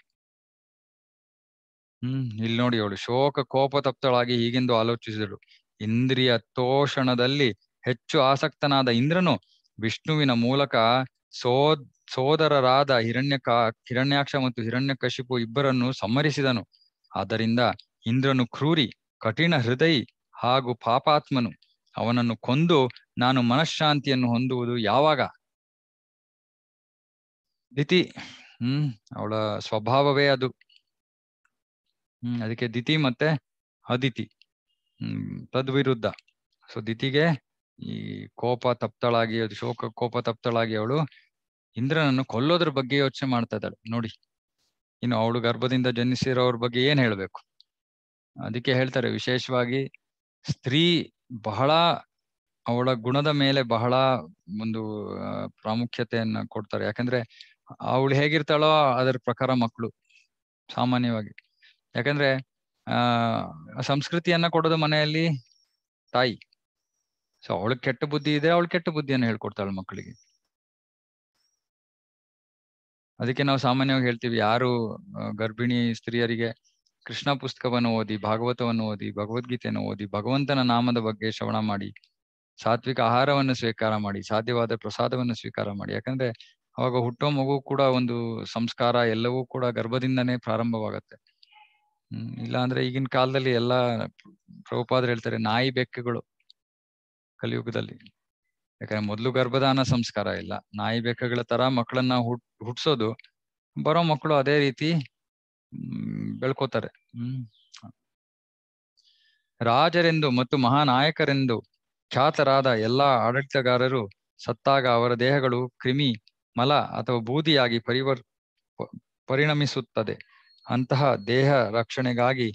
ಹ್ಮ್ ಇಲ್ಲಿ ನೋಡಿ ಅವಳು ಶೋಕ ಕೋಪ ತಪ್ತಳಾಗಿ ಹೀಗೆಂದು ಆಲೋಚಿಸಿದಳು ಇಂದ್ರಿಯ ತೋಷಣದಲ್ಲಿ ಹೆಚ್ಚು ಆಸಕ್ತನಾದ ಇಂದ್ರನು ವಿಷ್ಣುವಿನ ಮೂಲಕ ಸೋ ಸೋದರರಾದ ಹಿರಣ್ಯಕ ಹಿರಣ್ಯಾಕ್ಷ ಮತ್ತು ಹಿರಣ್ಯಕಶಿಪು ಇಬ್ಬರನ್ನು ಸಮ್ಮರಿಸಿದನು ಆದ್ದರಿಂದ ಇಂದ್ರನು ಕ್ರೂರಿ ಕಠಿಣ ಹೃದಯಿ ಹಾಗೂ ಪಾಪಾತ್ಮನು ಅವನನ್ನು ಕೊಂದು ನಾನು ಮನಃಶಾಂತಿಯನ್ನು ಹೊಂದುವುದು ಯಾವಾಗ ದಿತಿ ಹ್ಮ್ ಅವಳ ಸ್ವಭಾವವೇ ಅದು ಹ್ಮ್ ಅದಕ್ಕೆ ದಿತಿ ಮತ್ತೆ ಅದಿತಿ ಹ್ಮ್ ತದ್ವಿರುದ್ಧ ಸೊ ದಿತಿಗೆ ಈ ಕೋಪ ತಪ್ತಳಾಗಿ ಶೋಕ ಕೋಪ ತಪ್ತಳಾಗಿ ಅವಳು ಇಂದ್ರನನ್ನು ಕೊಲ್ಲೋದ್ರ ಬಗ್ಗೆ ಯೋಚನೆ ಮಾಡ್ತಾ ಇದ್ದಾಳೆ ನೋಡಿ ಇನ್ನು ಅವಳು ಗರ್ಭದಿಂದ ಜನಿಸಿರೋರ ಬಗ್ಗೆ ಏನ್ ಹೇಳ್ಬೇಕು ಅದಕ್ಕೆ ಹೇಳ್ತಾರೆ ವಿಶೇಷವಾಗಿ ಸ್ತ್ರೀ ಬಹಳ ಅವಳ ಗುಣದ ಮೇಲೆ ಬಹಳ ಒಂದು ಪ್ರಾಮುಖ್ಯತೆಯನ್ನ ಕೊಡ್ತಾರೆ ಯಾಕಂದ್ರೆ ಅವಳು ಹೇಗಿರ್ತಾಳೋ ಅದರ ಪ್ರಕಾರ ಮಕ್ಕಳು ಸಾಮಾನ್ಯವಾಗಿ ಯಾಕಂದ್ರೆ ಆ ಸಂಸ್ಕೃತಿಯನ್ನ ಕೊಡೋದು ಮನೆಯಲ್ಲಿ ತಾಯಿ ಸೊ ಅವಳಿಗೆ ಕೆಟ್ಟ ಬುದ್ಧಿ ಇದೆ ಅವಳು ಕೆಟ್ಟ ಬುದ್ಧಿಯನ್ನು ಹೇಳ್ಕೊಡ್ತಾಳೆ ಮಕ್ಕಳಿಗೆ ಅದಕ್ಕೆ ನಾವು ಸಾಮಾನ್ಯವಾಗಿ ಹೇಳ್ತೀವಿ ಯಾರು ಗರ್ಭಿಣಿ ಸ್ತ್ರೀಯರಿಗೆ ಕೃಷ್ಣ ಪುಸ್ತಕವನ್ನು ಓದಿ ಭಾಗವತವನ್ನು ಓದಿ ಭಗವದ್ಗೀತೆಯನ್ನು ಓದಿ ಭಗವಂತನ ನಾಮದ ಬಗ್ಗೆ ಶ್ರವಣ ಮಾಡಿ ಸಾತ್ವಿಕ ಆಹಾರವನ್ನು ಸ್ವೀಕಾರ ಮಾಡಿ ಸಾಧ್ಯವಾದ ಪ್ರಸಾದವನ್ನು ಸ್ವೀಕಾರ ಮಾಡಿ ಯಾಕಂದ್ರೆ ಅವಾಗ ಹುಟ್ಟೋ ಮಗು ಕೂಡ ಒಂದು ಸಂಸ್ಕಾರ ಎಲ್ಲವೂ ಕೂಡ ಗರ್ಭದಿಂದನೇ ಪ್ರಾರಂಭವಾಗತ್ತೆ ಹ್ಮ್ ಇಲ್ಲ ಅಂದ್ರೆ ಈಗಿನ ಕಾಲದಲ್ಲಿ ಎಲ್ಲಾ ಪ್ರಭುಪಾದ್ರು ಹೇಳ್ತಾರೆ ನಾಯಿ ಬೆಕ್ಕುಗಳು ಕಲಿಯುಗದಲ್ಲಿ ಯಾಕಂದ್ರೆ ಮೊದಲು ಗರ್ಭಧಾನ ಸಂಸ್ಕಾರ ಇಲ್ಲ ನಾಯಿ ಬೆಕ್ಕಗಳ ತರ ಮಕ್ಕಳನ್ನ ಹುಟ್ ಹುಟ್ಸೋದು ಬರೋ ಮಕ್ಕಳು ಅದೇ ರೀತಿ ಬೆಳ್ಕೋತಾರೆ ರಾಜರೆಂದು ಮತ್ತು ಮಹಾನಾಯಕರೆಂದು ಖ್ಯಾತರಾದ ಎಲ್ಲಾ ಆಡಳಿತಗಾರರು ಸತ್ತಾಗ ಅವರ ದೇಹಗಳು ಕ್ರಿಮಿ ಮಲ ಅಥವಾ ಬೂದಿಯಾಗಿ ಪರಿವರ್ ಪರಿಣಮಿಸುತ್ತದೆ ಅಂತಹ ದೇಹ ರಕ್ಷಣೆಗಾಗಿ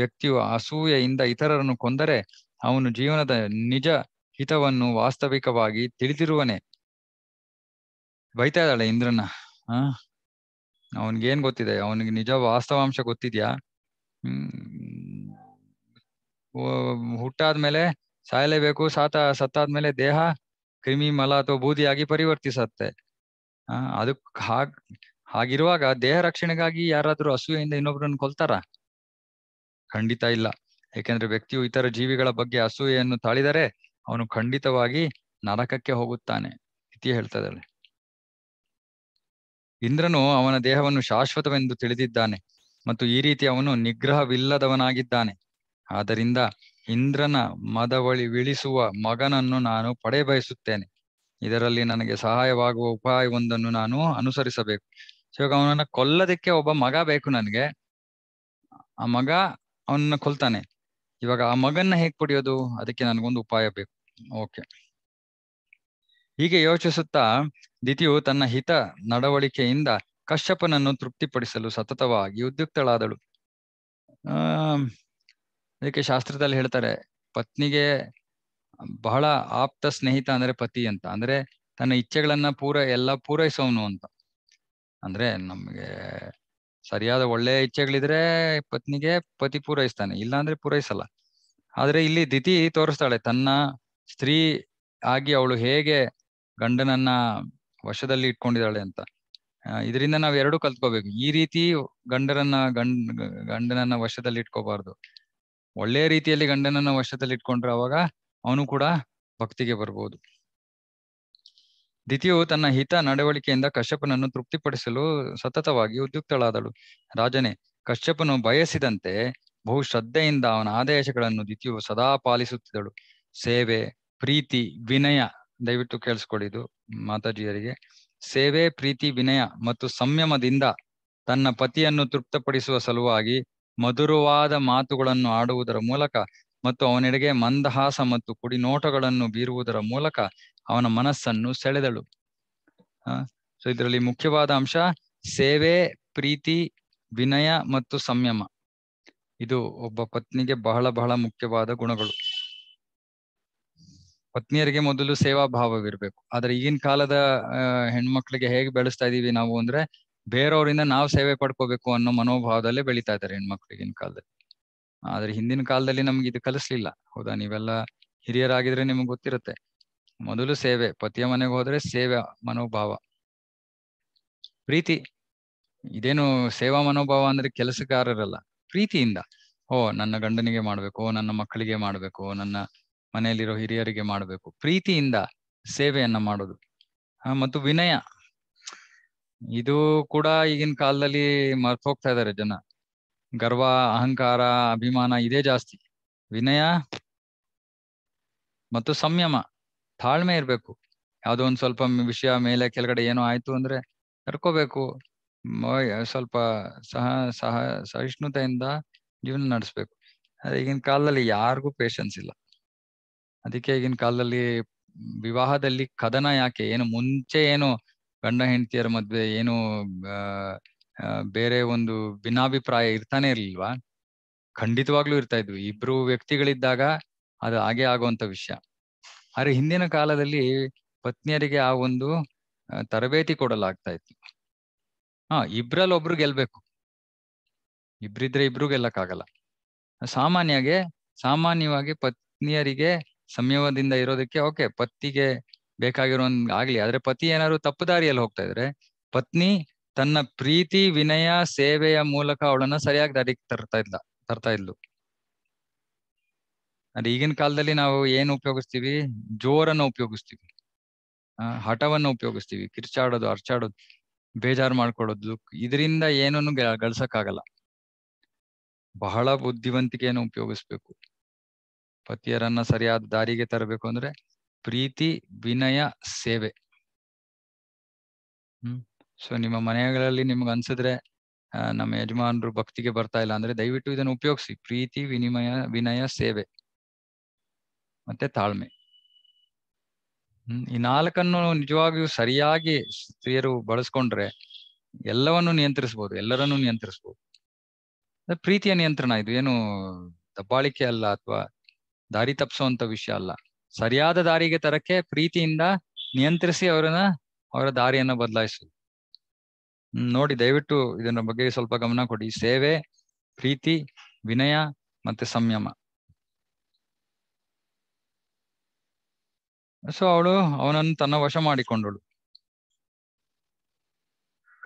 ವ್ಯಕ್ತಿಯು ಅಸೂಯೆಯಿಂದ ಇತರರನ್ನು ಕೊಂದರೆ ಅವನು ಜೀವನದ ನಿಜ ಹಿತವನ್ನು ವಾಸ್ತವಿಕವಾಗಿ ತಿಳಿದಿರುವನೆ ಬೈತಾ ಇದ್ದಾಳೆ ಇಂದ್ರನ ಆ ಏನ್ ಗೊತ್ತಿದೆ ಅವನಿಗೆ ನಿಜ ವಾಸ್ತವಾಂಶ ಗೊತ್ತಿದ್ಯಾ ಹ್ಮ್ ಹುಟ್ಟಾದ್ಮೇಲೆ ಸಾಯಲೇಬೇಕು ಸಾತ ಸತ್ತಾದ್ಮೇಲೆ ದೇಹ ಕ್ರಿಮಿ ಮಲ ಅಥವಾ ಬೂದಿಯಾಗಿ ಪರಿವರ್ತಿಸತ್ತೆ ಆ ಅದಕ್ ಹಾಗ್ ಹಾಗಿರುವಾಗ ದೇಹ ರಕ್ಷಣೆಗಾಗಿ ಯಾರಾದ್ರೂ ಅಸೂಯೆಯಿಂದ ಇನ್ನೊಬ್ಬರನ್ನು ಕೊಲ್ತಾರ ಖಂಡಿತ ಇಲ್ಲ ಏಕೆಂದ್ರೆ ವ್ಯಕ್ತಿಯು ಇತರ ಜೀವಿಗಳ ಬಗ್ಗೆ ಅಸೂಯೆಯನ್ನು ತಾಳಿದರೆ ಅವನು ಖಂಡಿತವಾಗಿ ನರಕಕ್ಕೆ ಹೋಗುತ್ತಾನೆ ಇತಿ ಹೇಳ್ತದಳೆ ಇಂದ್ರನು ಅವನ ದೇಹವನ್ನು ಶಾಶ್ವತವೆಂದು ತಿಳಿದಿದ್ದಾನೆ ಮತ್ತು ಈ ರೀತಿ ಅವನು ನಿಗ್ರಹವಿಲ್ಲದವನಾಗಿದ್ದಾನೆ ಆದ್ದರಿಂದ ಇಂದ್ರನ ಮದವಳಿ ವಿಳಿಸುವ ಮಗನನ್ನು ನಾನು ಬಯಸುತ್ತೇನೆ ಇದರಲ್ಲಿ ನನಗೆ ಸಹಾಯವಾಗುವ ಉಪಾಯವೊಂದನ್ನು ನಾನು ಅನುಸರಿಸಬೇಕು ಇವಾಗ ಅವನನ್ನು ಕೊಲ್ಲದಕ್ಕೆ ಒಬ್ಬ ಮಗ ಬೇಕು ನನಗೆ ಆ ಮಗ ಅವನನ್ನು ಕೊಲ್ತಾನೆ ಇವಾಗ ಆ ಮಗನ್ನ ಹೇಗ್ ಪಡೆಯೋದು ಅದಕ್ಕೆ ನನಗೊಂದು ಉಪಾಯ ಬೇಕು ಓಕೆ ಹೀಗೆ ಯೋಚಿಸುತ್ತಾ ದಿತಿಯು ತನ್ನ ಹಿತ ನಡವಳಿಕೆಯಿಂದ ಕಶ್ಯಪನನ್ನು ತೃಪ್ತಿಪಡಿಸಲು ಸತತವಾಗಿ ಉದ್ಯುಕ್ತಳಾದಳು ಆ ಇದಕ್ಕೆ ಶಾಸ್ತ್ರದಲ್ಲಿ ಹೇಳ್ತಾರೆ ಪತ್ನಿಗೆ ಬಹಳ ಆಪ್ತ ಸ್ನೇಹಿತ ಅಂದ್ರೆ ಪತಿ ಅಂತ ಅಂದ್ರೆ ತನ್ನ ಇಚ್ಛೆಗಳನ್ನ ಪೂರ ಎಲ್ಲ ಪೂರೈಸೋನು ಅಂತ ಅಂದ್ರೆ ನಮ್ಗೆ ಸರಿಯಾದ ಒಳ್ಳೆ ಇಚ್ಛೆಗಳಿದ್ರೆ ಪತ್ನಿಗೆ ಪತಿ ಪೂರೈಸ್ತಾನೆ ಇಲ್ಲಾಂದ್ರೆ ಪೂರೈಸಲ್ಲ ಆದ್ರೆ ಇಲ್ಲಿ ದಿತಿ ತೋರಿಸ್ತಾಳೆ ತನ್ನ ಸ್ತ್ರೀ ಆಗಿ ಅವಳು ಹೇಗೆ ಗಂಡನನ್ನ ವಶದಲ್ಲಿ ಇಟ್ಕೊಂಡಿದ್ದಾಳೆ ಅಂತ ಇದರಿಂದ ನಾವ್ ಎರಡು ಕಲ್ತ್ಕೋಬೇಕು ಈ ರೀತಿ ಗಂಡರನ್ನ ಗಂಡ್ ಗಂಡನನ್ನ ವಶದಲ್ಲಿ ಇಟ್ಕೋಬಾರ್ದು ಒಳ್ಳೆ ರೀತಿಯಲ್ಲಿ ಗಂಡನನ್ನ ವಶದಲ್ಲಿ ಇಟ್ಕೊಂಡ್ರೆ ಅವಾಗ ಅವನು ಕೂಡ ಭಕ್ತಿಗೆ ಬರ್ಬೋದು ದಿತಿಯು ತನ್ನ ಹಿತ ನಡವಳಿಕೆಯಿಂದ ಕಶ್ಯಪನನ್ನು ತೃಪ್ತಿಪಡಿಸಲು ಸತತವಾಗಿ ಉದ್ಯುಕ್ತಳಾದಳು ರಾಜನೇ ಕಶ್ಯಪನು ಬಯಸಿದಂತೆ ಬಹು ಶ್ರದ್ಧೆಯಿಂದ ಅವನ ಆದೇಶಗಳನ್ನು ದಿತಿಯು ಸದಾ ಪಾಲಿಸುತ್ತಿದ್ದಳು ಸೇವೆ ಪ್ರೀತಿ ವಿನಯ ದಯವಿಟ್ಟು ಕೇಳಿಸ್ಕೊಳ್ಳಿದು ಮಾತಾಜಿಯರಿಗೆ ಸೇವೆ ಪ್ರೀತಿ ವಿನಯ ಮತ್ತು ಸಂಯಮದಿಂದ ತನ್ನ ಪತಿಯನ್ನು ತೃಪ್ತಪಡಿಸುವ ಸಲುವಾಗಿ ಮಧುರವಾದ ಮಾತುಗಳನ್ನು ಆಡುವುದರ ಮೂಲಕ ಮತ್ತು ಅವನೆಡೆಗೆ ಮಂದಹಾಸ ಮತ್ತು ನೋಟಗಳನ್ನು ಬೀರುವುದರ ಮೂಲಕ ಅವನ ಮನಸ್ಸನ್ನು ಸೆಳೆದಳು ಸೊ ಇದರಲ್ಲಿ ಮುಖ್ಯವಾದ ಅಂಶ ಸೇವೆ ಪ್ರೀತಿ ವಿನಯ ಮತ್ತು ಸಂಯಮ ಇದು ಒಬ್ಬ ಪತ್ನಿಗೆ ಬಹಳ ಬಹಳ ಮುಖ್ಯವಾದ ಗುಣಗಳು ಪತ್ನಿಯರಿಗೆ ಮೊದಲು ಸೇವಾ ಭಾವವಿರ್ಬೇಕು ಆದ್ರೆ ಈಗಿನ ಕಾಲದ ಹೆಣ್ಮಕ್ಳಿಗೆ ಹೇಗೆ ಬೆಳೆಸ್ತಾ ಇದೀವಿ ನಾವು ಅಂದ್ರೆ ಬೇರೆಯವರಿಂದ ನಾವು ಸೇವೆ ಪಡ್ಕೋಬೇಕು ಅನ್ನೋ ಮನೋಭಾವದಲ್ಲೇ ಬೆಳೀತಾ ಇದ್ದಾರೆ ಹೆಣ್ಮಕ್ಳು ಈಗಿನ ಕಾಲದಲ್ಲಿ ಆದ್ರೆ ಹಿಂದಿನ ಕಾಲದಲ್ಲಿ ನಮ್ಗೆ ಇದು ಕಲಿಸ್ಲಿಲ್ಲ ಹೌದಾ ನೀವೆಲ್ಲ ಹಿರಿಯರಾಗಿದ್ರೆ ನಿಮ್ಗೆ ಗೊತ್ತಿರುತ್ತೆ ಮೊದಲು ಸೇವೆ ಪತಿಯ ಮನೆಗೆ ಹೋದ್ರೆ ಸೇವೆ ಮನೋಭಾವ ಪ್ರೀತಿ ಇದೇನು ಸೇವಾ ಮನೋಭಾವ ಅಂದ್ರೆ ಕೆಲಸಗಾರರಲ್ಲ ಪ್ರೀತಿಯಿಂದ ಓ ನನ್ನ ಗಂಡನಿಗೆ ಮಾಡ್ಬೇಕು ನನ್ನ ಮಕ್ಕಳಿಗೆ ಮಾಡ್ಬೇಕು ನನ್ನ ಮನೆಯಲ್ಲಿರೋ ಹಿರಿಯರಿಗೆ ಮಾಡ್ಬೇಕು ಪ್ರೀತಿಯಿಂದ ಸೇವೆಯನ್ನ ಮಾಡೋದು ಮತ್ತು ವಿನಯ ಇದು ಕೂಡ ಈಗಿನ ಕಾಲದಲ್ಲಿ ಮರ್ತು ಹೋಗ್ತಾ ಇದ್ದಾರೆ ಜನ ಗರ್ವ ಅಹಂಕಾರ ಅಭಿಮಾನ ಇದೇ ಜಾಸ್ತಿ ವಿನಯ ಮತ್ತು ಸಂಯಮ ತಾಳ್ಮೆ ಇರಬೇಕು ಯಾವುದೋ ಒಂದು ಸ್ವಲ್ಪ ವಿಷಯ ಮೇಲೆ ಕೆಳಗಡೆ ಏನೋ ಆಯ್ತು ಅಂದ್ರೆ ಕರ್ಕೋಬೇಕು ಸ್ವಲ್ಪ ಸಹ ಸಹ ಸಹಿಷ್ಣುತೆಯಿಂದ ಜೀವನ ನಡೆಸ್ಬೇಕು ಈಗಿನ ಕಾಲದಲ್ಲಿ ಯಾರಿಗೂ ಪೇಶನ್ಸ್ ಇಲ್ಲ ಅದಕ್ಕೆ ಈಗಿನ ಕಾಲದಲ್ಲಿ ವಿವಾಹದಲ್ಲಿ ಕದನ ಯಾಕೆ ಏನು ಮುಂಚೆ ಏನು ಗಂಡ ಹೆಂಡತಿಯರ ಮದ್ವೆ ಏನು ಬೇರೆ ಒಂದು ಭಿನ್ನಾಭಿಪ್ರಾಯ ಇರ್ತಾನೆ ಇರ್ಲಿಲ್ವಾ ಖಂಡಿತವಾಗ್ಲೂ ಇರ್ತಾ ಇದ್ವಿ ಇಬ್ರು ವ್ಯಕ್ತಿಗಳಿದ್ದಾಗ ಅದು ಹಾಗೆ ಆಗುವಂತ ವಿಷಯ ಆದ್ರೆ ಹಿಂದಿನ ಕಾಲದಲ್ಲಿ ಪತ್ನಿಯರಿಗೆ ಆ ಒಂದು ತರಬೇತಿ ಕೊಡಲಾಗ್ತಾ ಇತ್ತು ಹಾ ಇಬ್ರಲ್ಲಿ ಒಬ್ರು ಗೆಲ್ಬೇಕು ಇಬ್ರಿದ್ರೆ ಇಬ್ರು ಗೆಲ್ಲಕ್ಕಾಗಲ್ಲ ಸಾಮಾನ್ಯಗೆ ಸಾಮಾನ್ಯವಾಗಿ ಪತ್ನಿಯರಿಗೆ ಸಂಯಮದಿಂದ ಇರೋದಕ್ಕೆ ಓಕೆ ಪತ್ನಿಗೆ ಬೇಕಾಗಿರೋ ಆಗ್ಲಿ ಆದ್ರೆ ಪತಿ ಏನಾದ್ರು ತಪ್ಪು ದಾರಿಯಲ್ಲಿ ಹೋಗ್ತಾ ಇದ್ರೆ ಪತ್ನಿ ತನ್ನ ಪ್ರೀತಿ ವಿನಯ ಸೇವೆಯ ಮೂಲಕ ಅವಳನ್ನ ಸರಿಯಾಗಿ ದಾರಿಗೆ ತರ್ತಾ ಇದ್ಲ ತರ್ತಾ ಇದ್ಲು ಅದ್ ಈಗಿನ ಕಾಲದಲ್ಲಿ ನಾವು ಏನ್ ಉಪಯೋಗಿಸ್ತೀವಿ ಜೋರನ್ನ ಉಪಯೋಗಿಸ್ತೀವಿ ಹಠವನ್ನ ಉಪಯೋಗಿಸ್ತೀವಿ ಕಿರ್ಚಾಡೋದು ಅರ್ಚಾಡೋದು ಬೇಜಾರು ಮಾಡ್ಕೊಡೋದು ಇದರಿಂದ ಏನನ್ನು ಗಳಿಸಕ್ಕಾಗಲ್ಲ ಬಹಳ ಬುದ್ಧಿವಂತಿಕೆಯನ್ನು ಉಪಯೋಗಿಸ್ಬೇಕು ಪತಿಯರನ್ನ ಸರಿಯಾದ ದಾರಿಗೆ ತರಬೇಕು ಅಂದ್ರೆ ಪ್ರೀತಿ ವಿನಯ ಸೇವೆ ಹ್ಮ್ ಸೊ ನಿಮ್ಮ ಮನೆಗಳಲ್ಲಿ ನಿಮ್ಗೆ ಅನ್ಸಿದ್ರೆ ನಮ್ಮ ಯಜಮಾನರು ಭಕ್ತಿಗೆ ಬರ್ತಾ ಇಲ್ಲ ಅಂದ್ರೆ ದಯವಿಟ್ಟು ಇದನ್ನು ಉಪಯೋಗಿಸಿ ಪ್ರೀತಿ ವಿನಿಮಯ ವಿನಯ ಸೇವೆ ಮತ್ತೆ ತಾಳ್ಮೆ ಈ ನಾಲ್ಕನ್ನು ನಿಜವಾಗಿಯೂ ಸರಿಯಾಗಿ ಸ್ತ್ರೀಯರು ಬಳಸ್ಕೊಂಡ್ರೆ ಎಲ್ಲವನ್ನು ನಿಯಂತ್ರಿಸಬಹುದು ಎಲ್ಲರನ್ನು ನಿಯಂತ್ರಿಸಬಹುದು ಪ್ರೀತಿಯ ನಿಯಂತ್ರಣ ಇದು ಏನು ದಬ್ಬಾಳಿಕೆ ಅಲ್ಲ ಅಥವಾ ದಾರಿ ತಪ್ಪಿಸುವಂತ ವಿಷಯ ಅಲ್ಲ ಸರಿಯಾದ ದಾರಿಗೆ ತರಕ್ಕೆ ಪ್ರೀತಿಯಿಂದ ನಿಯಂತ್ರಿಸಿ ಅವರನ್ನ ಅವರ ದಾರಿಯನ್ನ ಬದಲಾಯಿಸುದು ನೋಡಿ ದಯವಿಟ್ಟು ಇದನ್ನ ಬಗ್ಗೆ ಸ್ವಲ್ಪ ಗಮನ ಕೊಡಿ ಸೇವೆ ಪ್ರೀತಿ ವಿನಯ ಮತ್ತೆ ಸಂಯಮ ಸೊ ಅವಳು ಅವನನ್ನು ತನ್ನ ವಶ ಮಾಡಿಕೊಂಡಳು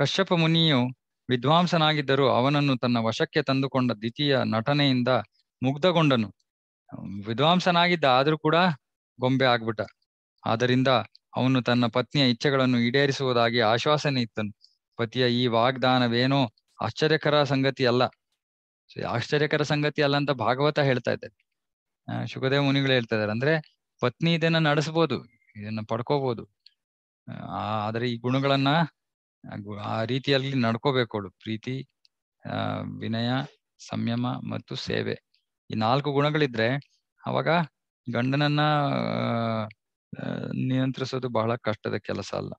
ಕಶ್ಯಪ ಮುನಿಯು ವಿದ್ವಾಂಸನಾಗಿದ್ದರೂ ಅವನನ್ನು ತನ್ನ ವಶಕ್ಕೆ ತಂದುಕೊಂಡ ದ್ವಿತೀಯ ನಟನೆಯಿಂದ ಮುಗ್ಧಗೊಂಡನು ವಿದ್ವಾಂಸನಾಗಿದ್ದ ಆದ್ರೂ ಕೂಡ ಗೊಂಬೆ ಆಗ್ಬಿಟ್ಟ ಆದ್ದರಿಂದ ಅವನು ತನ್ನ ಪತ್ನಿಯ ಇಚ್ಛೆಗಳನ್ನು ಈಡೇರಿಸುವುದಾಗಿ ಆಶ್ವಾಸನೆ ಇತ್ತನು ಪತಿಯ ಈ ವಾಗ್ದಾನವೇನೋ ಆಶ್ಚರ್ಯಕರ ಸಂಗತಿ ಅಲ್ಲ ಆಶ್ಚರ್ಯಕರ ಸಂಗತಿ ಅಲ್ಲ ಅಂತ ಭಾಗವತ ಹೇಳ್ತಾ ಇದ್ದಾರೆ ಶುಕದೇವ ಮುನಿಗಳು ಹೇಳ್ತಾ ಇದ್ದಾರೆ ಅಂದ್ರೆ ಪತ್ನಿ ಇದನ್ನ ನಡೆಸಬಹುದು ಇದನ್ನ ಪಡ್ಕೋಬಹುದು ಆದ್ರೆ ಈ ಗುಣಗಳನ್ನ ಆ ರೀತಿಯಲ್ಲಿ ನಡ್ಕೋಬೇಕು ಪ್ರೀತಿ ವಿನಯ ಸಂಯಮ ಮತ್ತು ಸೇವೆ ಈ ನಾಲ್ಕು ಗುಣಗಳಿದ್ರೆ ಅವಾಗ ಗಂಡನನ್ನ ನಿಯಂತ್ರಿಸೋದು ಬಹಳ ಕಷ್ಟದ ಕೆಲಸ ಅಲ್ಲ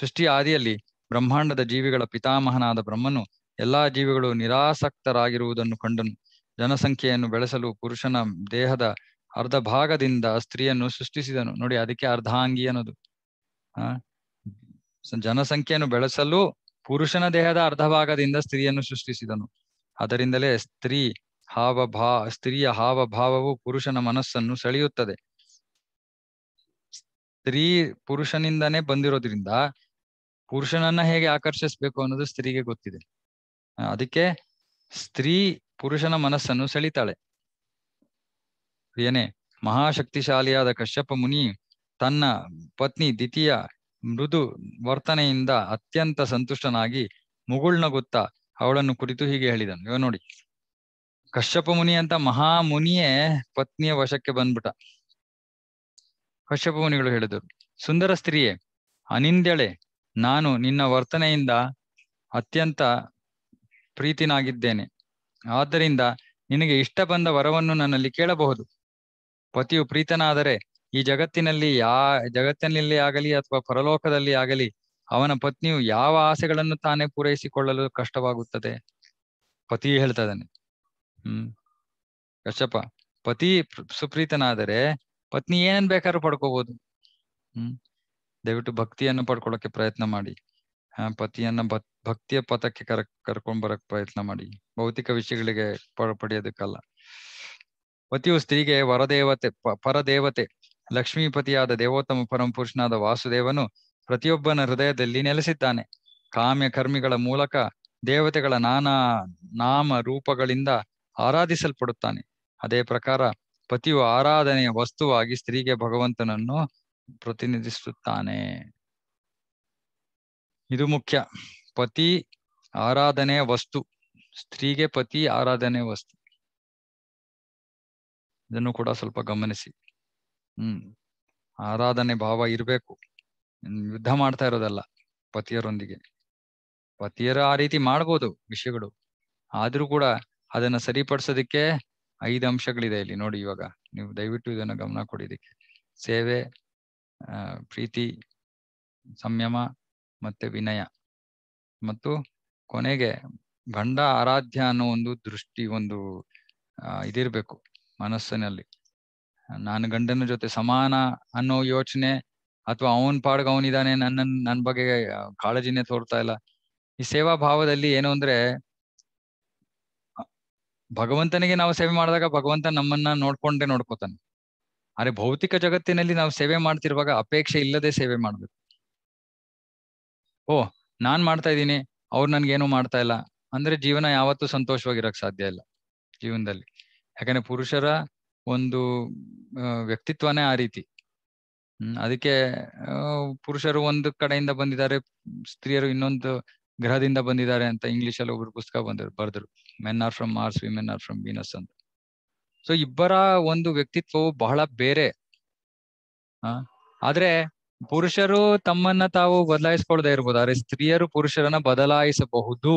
ಸೃಷ್ಟಿ ಆದಿಯಲ್ಲಿ ಬ್ರಹ್ಮಾಂಡದ ಜೀವಿಗಳ ಪಿತಾಮಹನಾದ ಬ್ರಹ್ಮನು ಎಲ್ಲಾ ಜೀವಿಗಳು ನಿರಾಸಕ್ತರಾಗಿರುವುದನ್ನು ಕಂಡನು ಜನಸಂಖ್ಯೆಯನ್ನು ಬೆಳೆಸಲು ಪುರುಷನ ದೇಹದ ಅರ್ಧ ಭಾಗದಿಂದ ಸ್ತ್ರೀಯನ್ನು ಸೃಷ್ಟಿಸಿದನು ನೋಡಿ ಅದಕ್ಕೆ ಅರ್ಧಾಂಗಿ ಅನ್ನೋದು ಆ ಜನಸಂಖ್ಯೆಯನ್ನು ಬೆಳೆಸಲು ಪುರುಷನ ದೇಹದ ಅರ್ಧ ಭಾಗದಿಂದ ಸ್ತ್ರೀಯನ್ನು ಸೃಷ್ಟಿಸಿದನು ಅದರಿಂದಲೇ ಸ್ತ್ರೀ ಹಾವಭಾ ಸ್ತ್ರೀಯ ಹಾವಭಾವವು ಪುರುಷನ ಮನಸ್ಸನ್ನು ಸೆಳೆಯುತ್ತದೆ ಸ್ತ್ರೀ ಪುರುಷನಿಂದಾನೇ ಬಂದಿರೋದ್ರಿಂದ ಪುರುಷನನ್ನ ಹೇಗೆ ಆಕರ್ಷಿಸ್ಬೇಕು ಅನ್ನೋದು ಸ್ತ್ರೀಗೆ ಗೊತ್ತಿದೆ ಅದಕ್ಕೆ ಸ್ತ್ರೀ ಪುರುಷನ ಮನಸ್ಸನ್ನು ಸೆಳಿತಾಳೆ ಏನೇ ಮಹಾಶಕ್ತಿಶಾಲಿಯಾದ ಕಶ್ಯಪ ಮುನಿ ತನ್ನ ಪತ್ನಿ ದ್ವಿತೀಯ ಮೃದು ವರ್ತನೆಯಿಂದ ಅತ್ಯಂತ ಸಂತುಷ್ಟನಾಗಿ ಗೊತ್ತಾ ಅವಳನ್ನು ಕುರಿತು ಹೀಗೆ ಹೇಳಿದನು ಇವ ನೋಡಿ ಕಶ್ಯಪ ಮುನಿ ಅಂತ ಮಹಾಮುನಿಯೇ ಪತ್ನಿಯ ವಶಕ್ಕೆ ಬಂದ್ಬಿಟ್ಟ ಕಶ್ಯಪಮುನಿಗಳು ಹೇಳಿದರು ಸುಂದರ ಸ್ತ್ರೀಯೇ ಅನಿಂದೆಳೆ ನಾನು ನಿನ್ನ ವರ್ತನೆಯಿಂದ ಅತ್ಯಂತ ಪ್ರೀತಿನಾಗಿದ್ದೇನೆ ಆದ್ದರಿಂದ ನಿನಗೆ ಇಷ್ಟ ಬಂದ ವರವನ್ನು ನನ್ನಲ್ಲಿ ಕೇಳಬಹುದು ಪತಿಯು ಪ್ರೀತನಾದರೆ ಈ ಜಗತ್ತಿನಲ್ಲಿ ಯಾ ಜಗತ್ತಿನಲ್ಲಿ ಆಗಲಿ ಅಥವಾ ಪರಲೋಕದಲ್ಲಿ ಆಗಲಿ ಅವನ ಪತ್ನಿಯು ಯಾವ ಆಸೆಗಳನ್ನು ತಾನೇ ಪೂರೈಸಿಕೊಳ್ಳಲು ಕಷ್ಟವಾಗುತ್ತದೆ ಪತಿ ಹೇಳ್ತದಾನೆ ಹ್ಮ್ ಕಶ್ಯಪ ಪತಿ ಸುಪ್ರೀತನಾದರೆ ಪತ್ನಿ ಏನೇನ್ ಬೇಕಾದ್ರು ಪಡ್ಕೋಬಹುದು ಹ್ಮ್ ದಯವಿಟ್ಟು ಭಕ್ತಿಯನ್ನು ಪಡ್ಕೊಳ್ಳೋಕೆ ಪ್ರಯತ್ನ ಮಾಡಿ ಹಾ ಪತಿಯನ್ನ ಭಕ್ತಿಯ ಪಥಕ್ಕೆ ಕರ್ ಕರ್ಕೊಂಡ್ ಬರಕ್ ಪ್ರಯತ್ನ ಮಾಡಿ ಭೌತಿಕ ವಿಷಯಗಳಿಗೆ ಪಡೆಯೋದಕ್ಕಲ್ಲ ಪತಿಯು ಸ್ತ್ರೀಗೆ ವರದೇವತೆ ಪರದೇವತೆ ಲಕ್ಷ್ಮೀಪತಿಯಾದ ದೇವೋತ್ತಮ ಪರಮಪುರುಷನಾದ ವಾಸುದೇವನು ಪ್ರತಿಯೊಬ್ಬನ ಹೃದಯದಲ್ಲಿ ನೆಲೆಸಿದ್ದಾನೆ ಕಾಮ್ಯ ಕರ್ಮಿಗಳ ಮೂಲಕ ದೇವತೆಗಳ ನಾನಾ ನಾಮ ರೂಪಗಳಿಂದ ಆರಾಧಿಸಲ್ಪಡುತ್ತಾನೆ ಅದೇ ಪ್ರಕಾರ ಪತಿಯು ಆರಾಧನೆಯ ವಸ್ತುವಾಗಿ ಸ್ತ್ರೀಗೆ ಭಗವಂತನನ್ನು ಪ್ರತಿನಿಧಿಸುತ್ತಾನೆ ಇದು ಮುಖ್ಯ ಪತಿ ಆರಾಧನೆಯ ವಸ್ತು ಸ್ತ್ರೀಗೆ ಪತಿ ಆರಾಧನೆ ವಸ್ತು ಇದನ್ನು ಕೂಡ ಸ್ವಲ್ಪ ಗಮನಿಸಿ ಹ್ಮ್ ಆರಾಧನೆ ಭಾವ ಇರಬೇಕು ಯುದ್ಧ ಮಾಡ್ತಾ ಇರೋದಲ್ಲ ಪತಿಯರೊಂದಿಗೆ ಪತಿಯರು ಆ ರೀತಿ ಮಾಡ್ಬೋದು ವಿಷಯಗಳು ಆದ್ರೂ ಕೂಡ ಅದನ್ನ ಸರಿಪಡಿಸೋದಿಕ್ಕೆ ಐದು ಅಂಶಗಳಿದೆ ಇಲ್ಲಿ ನೋಡಿ ಇವಾಗ ನೀವು ದಯವಿಟ್ಟು ಇದನ್ನ ಗಮನ ಕೊಡಿ ಇದಕ್ಕೆ ಸೇವೆ ಪ್ರೀತಿ ಸಂಯಮ ಮತ್ತೆ ವಿನಯ ಮತ್ತು ಕೊನೆಗೆ ಗಂಡ ಆರಾಧ್ಯ ಅನ್ನೋ ಒಂದು ದೃಷ್ಟಿ ಒಂದು ಇದಿರ್ಬೇಕು ಮನಸ್ಸಿನಲ್ಲಿ ನಾನು ಗಂಡನ ಜೊತೆ ಸಮಾನ ಅನ್ನೋ ಯೋಚನೆ ಅಥವಾ ಅವನ್ ಪಾಡ್ಗ ಅವನಿದಾನೆ ನನ್ನ ನನ್ ಬಗ್ಗೆ ಕಾಳಜಿನೇ ತೋರ್ತಾ ಇಲ್ಲ ಈ ಸೇವಾ ಭಾವದಲ್ಲಿ ಏನು ಅಂದ್ರೆ ಭಗವಂತನಿಗೆ ನಾವು ಸೇವೆ ಮಾಡಿದಾಗ ಭಗವಂತ ನಮ್ಮನ್ನ ನೋಡ್ಕೊಂಡೇ ನೋಡ್ಕೋತಾನೆ ಆದ್ರೆ ಭೌತಿಕ ಜಗತ್ತಿನಲ್ಲಿ ನಾವು ಸೇವೆ ಮಾಡ್ತಿರುವಾಗ ಅಪೇಕ್ಷೆ ಇಲ್ಲದೆ ಸೇವೆ ಮಾಡ್ಬೇಕು ಓ ನಾನ್ ಮಾಡ್ತಾ ಇದ್ದೀನಿ ಅವ್ರು ನನ್ಗೇನು ಮಾಡ್ತಾ ಇಲ್ಲ ಅಂದ್ರೆ ಜೀವನ ಯಾವತ್ತೂ ಸಂತೋಷವಾಗಿರಕ್ ಸಾಧ್ಯ ಇಲ್ಲ ಜೀವನದಲ್ಲಿ ಯಾಕಂದ್ರೆ ಪುರುಷರ ಒಂದು ವ್ಯಕ್ತಿತ್ವನೇ ಆ ರೀತಿ ಅದಕ್ಕೆ ಪುರುಷರು ಒಂದು ಕಡೆಯಿಂದ ಬಂದಿದ್ದಾರೆ ಸ್ತ್ರೀಯರು ಇನ್ನೊಂದು ಗ್ರಹದಿಂದ ಬಂದಿದ್ದಾರೆ ಅಂತ ಇಂಗ್ಲಿಷ್ ಅಲ್ಲಿ ಒಬ್ರು ಪುಸ್ತಕ ಬಂದರು ಬರೆದ್ರು men are from Mars women are from Venus ಅಂತ ಸೊ ಇಬ್ಬರ ಒಂದು ವ್ಯಕ್ತಿತ್ವವು ಬಹಳ ಬೇರೆ ಆದ್ರೆ ಪುರುಷರು ತಮ್ಮನ್ನ ತಾವು ಬದಲಾಯಿಸ್ಕೊಳ್ದೇ ಇರ್ಬೋದು ಆದ್ರೆ ಸ್ತ್ರೀಯರು ಪುರುಷರನ್ನ ಬದಲಾಯಿಸಬಹುದು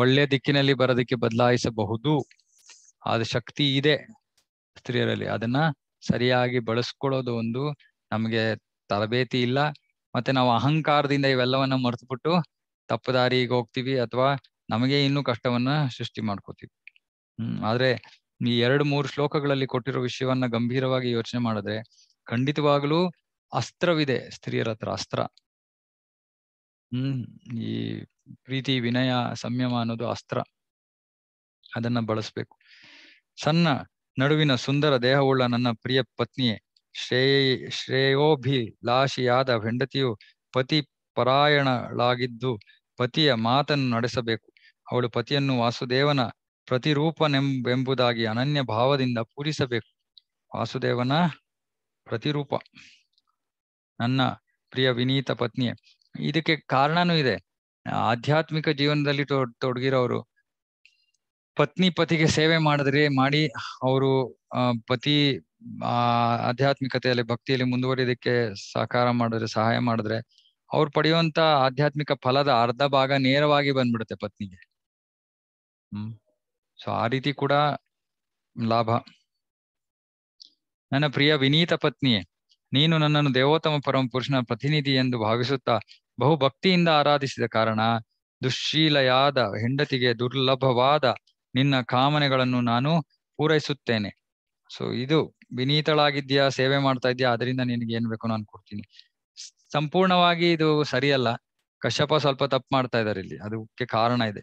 ಒಳ್ಳೆ ದಿಕ್ಕಿನಲ್ಲಿ ಬರೋದಕ್ಕೆ ಬದಲಾಯಿಸಬಹುದು ಆದ ಶಕ್ತಿ ಇದೆ ಸ್ತ್ರೀಯರಲ್ಲಿ ಅದನ್ನ ಸರಿಯಾಗಿ ಬಳಸ್ಕೊಳ್ಳೋದು ಒಂದು ನಮ್ಗೆ ತರಬೇತಿ ಇಲ್ಲ ಮತ್ತೆ ನಾವು ಅಹಂಕಾರದಿಂದ ಇವೆಲ್ಲವನ್ನ ಮರೆತುಬಿಟ್ಟು ತಪ್ಪು ದಾರಿಗೆ ಹೋಗ್ತೀವಿ ಅಥವಾ ನಮಗೆ ಇನ್ನೂ ಕಷ್ಟವನ್ನ ಸೃಷ್ಟಿ ಮಾಡ್ಕೋತೀವಿ ಹ್ಮ್ ಆದ್ರೆ ಈ ಎರಡು ಮೂರು ಶ್ಲೋಕಗಳಲ್ಲಿ ಕೊಟ್ಟಿರೋ ವಿಷಯವನ್ನ ಗಂಭೀರವಾಗಿ ಯೋಚನೆ ಮಾಡಿದ್ರೆ ಖಂಡಿತವಾಗ್ಲೂ ಅಸ್ತ್ರವಿದೆ ಸ್ತ್ರೀಯರ ಹತ್ರ ಅಸ್ತ್ರ ಹ್ಮ್ ಈ ಪ್ರೀತಿ ವಿನಯ ಸಂಯಮ ಅನ್ನೋದು ಅಸ್ತ್ರ ಅದನ್ನ ಬಳಸ್ಬೇಕು ಸಣ್ಣ ನಡುವಿನ ಸುಂದರ ದೇಹವುಳ್ಳ ನನ್ನ ಪ್ರಿಯ ಪತ್ನಿಯೇ ಶ್ರೇಯ ಶ್ರೇಯೋಭಿ ಲಾಶಿಯಾದ ಹೆಂಡತಿಯು ಪತಿ ಪರಾಯಣಳಾಗಿದ್ದು ಪತಿಯ ಮಾತನ್ನು ನಡೆಸಬೇಕು ಅವಳು ಪತಿಯನ್ನು ವಾಸುದೇವನ ಪ್ರತಿರೂಪನೆಂಬೆಂಬುದಾಗಿ ಅನನ್ಯ ಭಾವದಿಂದ ಪೂರಿಸಬೇಕು ವಾಸುದೇವನ ಪ್ರತಿರೂಪ ನನ್ನ ಪ್ರಿಯ ವಿನೀತ ಪತ್ನಿಯೇ ಇದಕ್ಕೆ ಕಾರಣನೂ ಇದೆ ಆಧ್ಯಾತ್ಮಿಕ ಜೀವನದಲ್ಲಿ ತೊಡಗಿರೋರು ಪತ್ನಿ ಪತಿಗೆ ಸೇವೆ ಮಾಡಿದ್ರೆ ಮಾಡಿ ಅವರು ಪತಿ ಆಧ್ಯಾತ್ಮಿಕತೆಯಲ್ಲಿ ಭಕ್ತಿಯಲ್ಲಿ ಮುಂದುವರಿಯೋದಕ್ಕೆ ಸಹಕಾರ ಮಾಡಿದ್ರೆ ಸಹಾಯ ಮಾಡಿದ್ರೆ ಅವ್ರು ಪಡೆಯುವಂತ ಆಧ್ಯಾತ್ಮಿಕ ಫಲದ ಅರ್ಧ ಭಾಗ ನೇರವಾಗಿ ಬಂದ್ಬಿಡುತ್ತೆ ಪತ್ನಿಗೆ ಹ್ಮ್ ಸೊ ಆ ರೀತಿ ಕೂಡ ಲಾಭ ನನ್ನ ಪ್ರಿಯ ವಿನೀತ ಪತ್ನಿಯೇ ನೀನು ನನ್ನನ್ನು ದೇವೋತ್ತಮ ಪರಮ ಪುರುಷನ ಪ್ರತಿನಿಧಿ ಎಂದು ಭಾವಿಸುತ್ತಾ ಬಹು ಭಕ್ತಿಯಿಂದ ಆರಾಧಿಸಿದ ಕಾರಣ ದುಶ್ಶೀಲೆಯಾದ ಹೆಂಡತಿಗೆ ದುರ್ಲಭವಾದ ನಿನ್ನ ಕಾಮನೆಗಳನ್ನು ನಾನು ಪೂರೈಸುತ್ತೇನೆ ಸೊ ಇದು ವಿನೀತಳಾಗಿದ್ಯಾ ಸೇವೆ ಮಾಡ್ತಾ ಇದೆಯಾ ಅದರಿಂದ ನಿನಗೆ ಏನ್ ಬೇಕು ನಾನು ಕೊಡ್ತೀನಿ ಸಂಪೂರ್ಣವಾಗಿ ಇದು ಸರಿಯಲ್ಲ ಕಶ್ಯಪ ಸ್ವಲ್ಪ ತಪ್ಪು ಮಾಡ್ತಾ ಇದ್ದಾರೆ ಇಲ್ಲಿ ಅದಕ್ಕೆ ಕಾರಣ ಇದೆ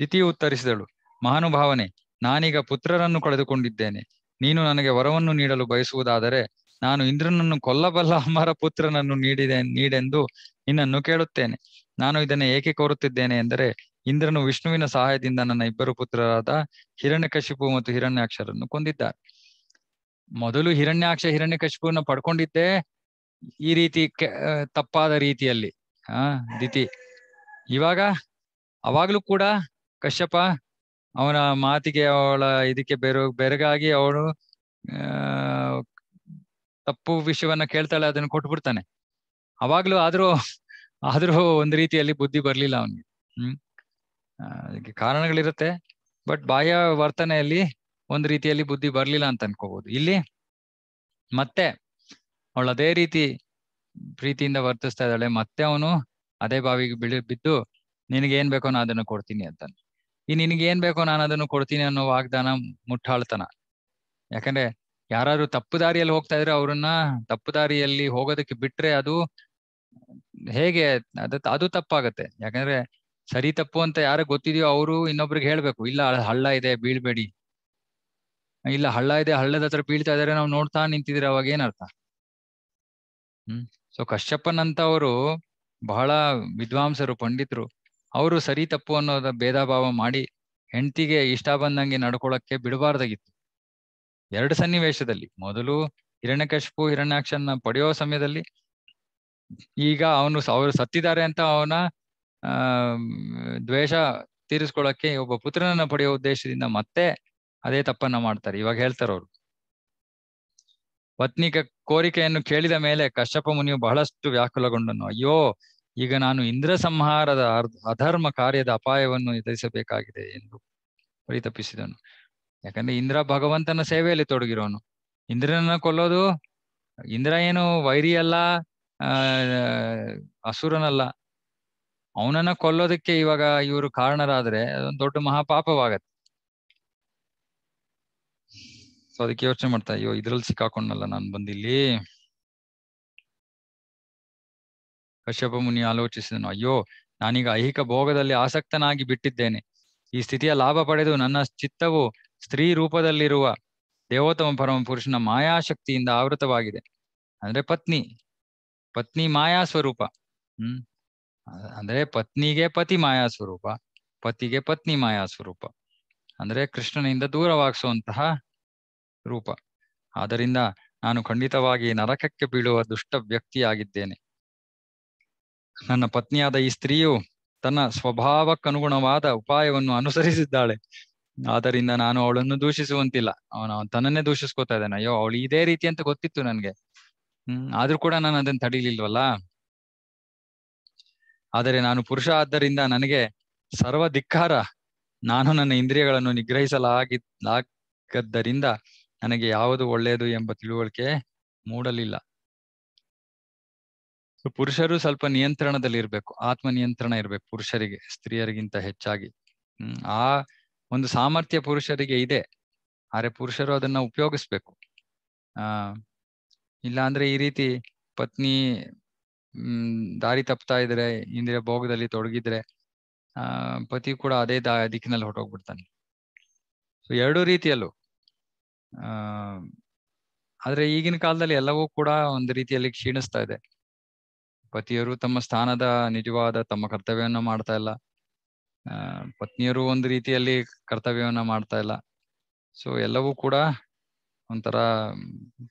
ದ್ವಿತೀಯ ಉತ್ತರಿಸಿದಳು ಮಹಾನುಭಾವನೆ ನಾನೀಗ ಪುತ್ರರನ್ನು ಕಳೆದುಕೊಂಡಿದ್ದೇನೆ ನೀನು ನನಗೆ ವರವನ್ನು ನೀಡಲು ಬಯಸುವುದಾದರೆ ನಾನು ಇಂದ್ರನನ್ನು ಕೊಲ್ಲಬಲ್ಲ ಅಮರ ಪುತ್ರನನ್ನು ನೀಡಿದೆ ನೀಡೆಂದು ನಿನ್ನನ್ನು ಕೇಳುತ್ತೇನೆ ನಾನು ಇದನ್ನು ಏಕೆ ಕೋರುತ್ತಿದ್ದೇನೆ ಎಂದರೆ ಇಂದ್ರನು ವಿಷ್ಣುವಿನ ಸಹಾಯದಿಂದ ನನ್ನ ಇಬ್ಬರು ಪುತ್ರರಾದ ಹಿರಣ್ಯಕಶಿಪು ಮತ್ತು ಹಿರಣ್ಯಾಕ್ಷರನ್ನು ಕೊಂದಿದ್ದಾರೆ ಮೊದಲು ಹಿರಣ್ಯಾಕ್ಷ ಹಿರಣ್ಯಕಶಿಪುವನ್ನು ಪಡ್ಕೊಂಡಿದ್ದೇ ಈ ರೀತಿ ತಪ್ಪಾದ ರೀತಿಯಲ್ಲಿ ಆ ದಿತಿ ಇವಾಗ ಅವಾಗ್ಲೂ ಕೂಡ ಕಶ್ಯಪ ಅವನ ಮಾತಿಗೆ ಅವಳ ಇದಕ್ಕೆ ಬೆರ ಬೆರಗಾಗಿ ಆ ತಪ್ಪು ವಿಷಯವನ್ನ ಕೇಳ್ತಾಳೆ ಅದನ್ನು ಕೊಟ್ಟು ಬಿಡ್ತಾನೆ ಅವಾಗ್ಲೂ ಆದ್ರೂ ಆದ್ರೂ ಒಂದ್ ರೀತಿಯಲ್ಲಿ ಬುದ್ಧಿ ಬರ್ಲಿಲ್ಲ ಅವನಿಗೆ ಹ್ಮ್ ಅದಕ್ಕೆ ಕಾರಣಗಳಿರುತ್ತೆ ಬಟ್ ಬಾಹ್ಯ ವರ್ತನೆಯಲ್ಲಿ ಒಂದ್ ರೀತಿಯಲ್ಲಿ ಬುದ್ಧಿ ಬರ್ಲಿಲ್ಲ ಅಂತ ಅನ್ಕೋಬಹುದು ಇಲ್ಲಿ ಮತ್ತೆ ಅವಳು ಅದೇ ರೀತಿ ಪ್ರೀತಿಯಿಂದ ವರ್ತಿಸ್ತಾ ಇದ್ದಾಳೆ ಮತ್ತೆ ಅವನು ಅದೇ ಬಾವಿಗೆ ಬಿಳಿ ಬಿದ್ದು ನಿನಗೆ ಏನ್ ಬೇಕೋ ನಾನು ಅದನ್ನು ಕೊಡ್ತೀನಿ ಅಂತ ಈ ನಿನಗೆ ಏನ್ ಬೇಕೋ ನಾನು ಅದನ್ನು ಕೊಡ್ತೀನಿ ಅನ್ನೋ ವಾಗ್ದಾನ ಮುಟ್ಟಾಳ್ತಾನ ಯಾಕಂದ್ರೆ ಯಾರು ತಪ್ಪು ದಾರಿಯಲ್ಲಿ ಹೋಗ್ತಾ ಇದ್ರೆ ಅವ್ರನ್ನ ತಪ್ಪು ದಾರಿಯಲ್ಲಿ ಹೋಗೋದಕ್ಕೆ ಬಿಟ್ರೆ ಅದು ಹೇಗೆ ಅದ ಅದು ತಪ್ಪಾಗತ್ತೆ ಯಾಕಂದ್ರೆ ಸರಿ ತಪ್ಪು ಅಂತ ಯಾರು ಗೊತ್ತಿದೆಯೋ ಅವರು ಇನ್ನೊಬ್ರಿಗೆ ಹೇಳ್ಬೇಕು ಇಲ್ಲ ಹಳ್ಳ ಇದೆ ಬೀಳ್ಬೇಡಿ ಇಲ್ಲ ಹಳ್ಳ ಇದೆ ಹಳ್ಳದ ಹತ್ರ ಬೀಳ್ತಾ ಇದಾರೆ ನಾವು ನೋಡ್ತಾ ನಿಂತಿದ್ರೆ ಅವಾಗ ಏನರ್ಥ ಹ್ಮ್ ಸೊ ಕಶ್ಯಪ್ಪನ್ ಅವರು ಬಹಳ ವಿದ್ವಾಂಸರು ಪಂಡಿತರು ಅವರು ಸರಿ ತಪ್ಪು ಅನ್ನೋದ ಭೇದ ಭಾವ ಮಾಡಿ ಹೆಂಡತಿಗೆ ಇಷ್ಟ ಬಂದಂಗೆ ನಡ್ಕೊಳಕ್ಕೆ ಬಿಡಬಾರ್ದಾಗಿತ್ತು ಎರಡು ಸನ್ನಿವೇಶದಲ್ಲಿ ಮೊದಲು ಹಿರಣ್ಯಕಶ್ಪು ಹಿರಣ್ಯಾಕ್ಷನ್ನ ಪಡೆಯೋ ಸಮಯದಲ್ಲಿ ಈಗ ಅವನು ಅವರು ಸತ್ತಿದ್ದಾರೆ ಅಂತ ಅವನ ಆ ದ್ವೇಷ ತೀರಿಸ್ಕೊಳಕ್ಕೆ ಒಬ್ಬ ಪುತ್ರನನ್ನ ಪಡೆಯೋ ಉದ್ದೇಶದಿಂದ ಮತ್ತೆ ಅದೇ ತಪ್ಪನ್ನ ಮಾಡ್ತಾರೆ ಇವಾಗ ಹೇಳ್ತಾರ ಅವ್ರು ಪತ್ನಿಕ ಕೋರಿಕೆಯನ್ನು ಕೇಳಿದ ಮೇಲೆ ಕಶ್ಯಪ ಮುನಿಯು ಬಹಳಷ್ಟು ವ್ಯಾಕುಲಗೊಂಡನು ಅಯ್ಯೋ ಈಗ ನಾನು ಇಂದ್ರ ಸಂಹಾರದ ಅಧರ್ಮ ಕಾರ್ಯದ ಅಪಾಯವನ್ನು ಎದುರಿಸಬೇಕಾಗಿದೆ ಎಂದು ಪರಿತಪಿಸಿದನು ಯಾಕಂದ್ರೆ ಇಂದ್ರ ಭಗವಂತನ ಸೇವೆಯಲ್ಲಿ ತೊಡಗಿರೋನು ಇಂದ್ರನನ್ನ ಕೊಲ್ಲೋದು ಇಂದ್ರ ಏನು ವೈರಿಯಲ್ಲ ಆ ಅಸುರನಲ್ಲ ಅವನನ್ನ ಕೊಲ್ಲೋದಕ್ಕೆ ಇವಾಗ ಇವರು ಕಾರಣರಾದ್ರೆ ಅದೊಂದು ದೊಡ್ಡ ಮಹಾಪಾಪವಾಗತ್ತೆ ಸೊ ಅದಕ್ಕೆ ಯೋಚನೆ ಮಾಡ್ತಾ ಅಯ್ಯೋ ಇದ್ರಲ್ಲಿ ಸಿಕ್ಕಾಕೊಂಡಲ್ಲ ನಾನು ಬಂದಿಲ್ಲಿ ಕಶ್ಯಪ ಮುನಿ ಆಲೋಚಿಸಿದನು ಅಯ್ಯೋ ನಾನೀಗ ಐಹಿಕ ಭೋಗದಲ್ಲಿ ಆಸಕ್ತನಾಗಿ ಬಿಟ್ಟಿದ್ದೇನೆ ಈ ಸ್ಥಿತಿಯ ಲಾಭ ಪಡೆದು ನನ್ನ ಚಿತ್ತವು ಸ್ತ್ರೀ ರೂಪದಲ್ಲಿರುವ ದೇವೋತ್ತಮ ಪರಮ ಪುರುಷನ ಮಾಯಾಶಕ್ತಿಯಿಂದ ಆವೃತವಾಗಿದೆ ಅಂದ್ರೆ ಪತ್ನಿ ಪತ್ನಿ ಮಾಯಾ ಸ್ವರೂಪ ಹ್ಮ್ ಅಂದ್ರೆ ಪತ್ನಿಗೆ ಪತಿ ಮಾಯಾ ಸ್ವರೂಪ ಪತಿಗೆ ಪತ್ನಿ ಮಾಯಾ ಸ್ವರೂಪ ಅಂದ್ರೆ ಕೃಷ್ಣನಿಂದ ದೂರವಾಗಿಸುವಂತಹ ರೂಪ ಆದ್ದರಿಂದ ನಾನು ಖಂಡಿತವಾಗಿ ನರಕಕ್ಕೆ ಬೀಳುವ ದುಷ್ಟ ವ್ಯಕ್ತಿಯಾಗಿದ್ದೇನೆ ನನ್ನ ಪತ್ನಿಯಾದ ಈ ಸ್ತ್ರೀಯು ತನ್ನ ಸ್ವಭಾವಕ್ಕನುಗುಣವಾದ ಉಪಾಯವನ್ನು ಅನುಸರಿಸಿದ್ದಾಳೆ ಆದ್ದರಿಂದ ನಾನು ಅವಳನ್ನು ದೂಷಿಸುವಂತಿಲ್ಲ ಅವನು ತನ್ನನ್ನೇ ದೂಷಿಸ್ಕೋತಾ ಇದ್ದಾನೆ ಅಯ್ಯೋ ಅವಳು ಇದೇ ರೀತಿ ಅಂತ ಗೊತ್ತಿತ್ತು ನನ್ಗೆ ಹ್ಮ್ ಆದ್ರೂ ಕೂಡ ನಾನು ಅದನ್ನ ತಡೀಲಿಲ್ವಲ್ಲ ಆದರೆ ನಾನು ಪುರುಷ ಆದ್ದರಿಂದ ನನಗೆ ಸರ್ವ ಧಿಕ್ಕಾರ ನಾನು ನನ್ನ ಇಂದ್ರಿಯಗಳನ್ನು ನಿಗ್ರಹಿಸಲಾಗಿದ್ದರಿಂದ ನನಗೆ ಯಾವುದು ಒಳ್ಳೆಯದು ಎಂಬ ತಿಳುವಳಿಕೆ ಮೂಡಲಿಲ್ಲ ಪುರುಷರು ಸ್ವಲ್ಪ ನಿಯಂತ್ರಣದಲ್ಲಿ ಇರ್ಬೇಕು ಆತ್ಮ ನಿಯಂತ್ರಣ ಇರ್ಬೇಕು ಪುರುಷರಿಗೆ ಸ್ತ್ರೀಯರಿಗಿಂತ ಹೆಚ್ಚಾಗಿ ಹ್ಮ್ ಆ ಒಂದು ಸಾಮರ್ಥ್ಯ ಪುರುಷರಿಗೆ ಇದೆ ಆದ್ರೆ ಪುರುಷರು ಅದನ್ನ ಉಪಯೋಗಿಸ್ಬೇಕು ಆ ಇಲ್ಲಾಂದ್ರೆ ಈ ರೀತಿ ಪತ್ನಿ ದಾರಿ ತಪ್ತಾ ಇದ್ರೆ ಇಂದ್ರಿಯ ಭೋಗದಲ್ಲಿ ತೊಡಗಿದ್ರೆ ಆ ಪತಿ ಕೂಡ ಅದೇ ದಿಕ್ಕಿನಲ್ಲಿ ಹೊರಟೋಗ್ಬಿಡ್ತಾನೆ ಎರಡು ರೀತಿಯಲ್ಲೂ ಆದ್ರೆ ಈಗಿನ ಕಾಲದಲ್ಲಿ ಎಲ್ಲವೂ ಕೂಡ ಒಂದು ರೀತಿಯಲ್ಲಿ ಕ್ಷೀಣಿಸ್ತಾ ಇದೆ ಪತಿಯರು ತಮ್ಮ ಸ್ಥಾನದ ನಿಜವಾದ ತಮ್ಮ ಕರ್ತವ್ಯವನ್ನ ಮಾಡ್ತಾ ಇಲ್ಲ ಪತ್ನಿಯರು ಒಂದು ರೀತಿಯಲ್ಲಿ ಕರ್ತವ್ಯವನ್ನ ಮಾಡ್ತಾ ಇಲ್ಲ ಸೊ ಎಲ್ಲವೂ ಕೂಡ ಒಂಥರ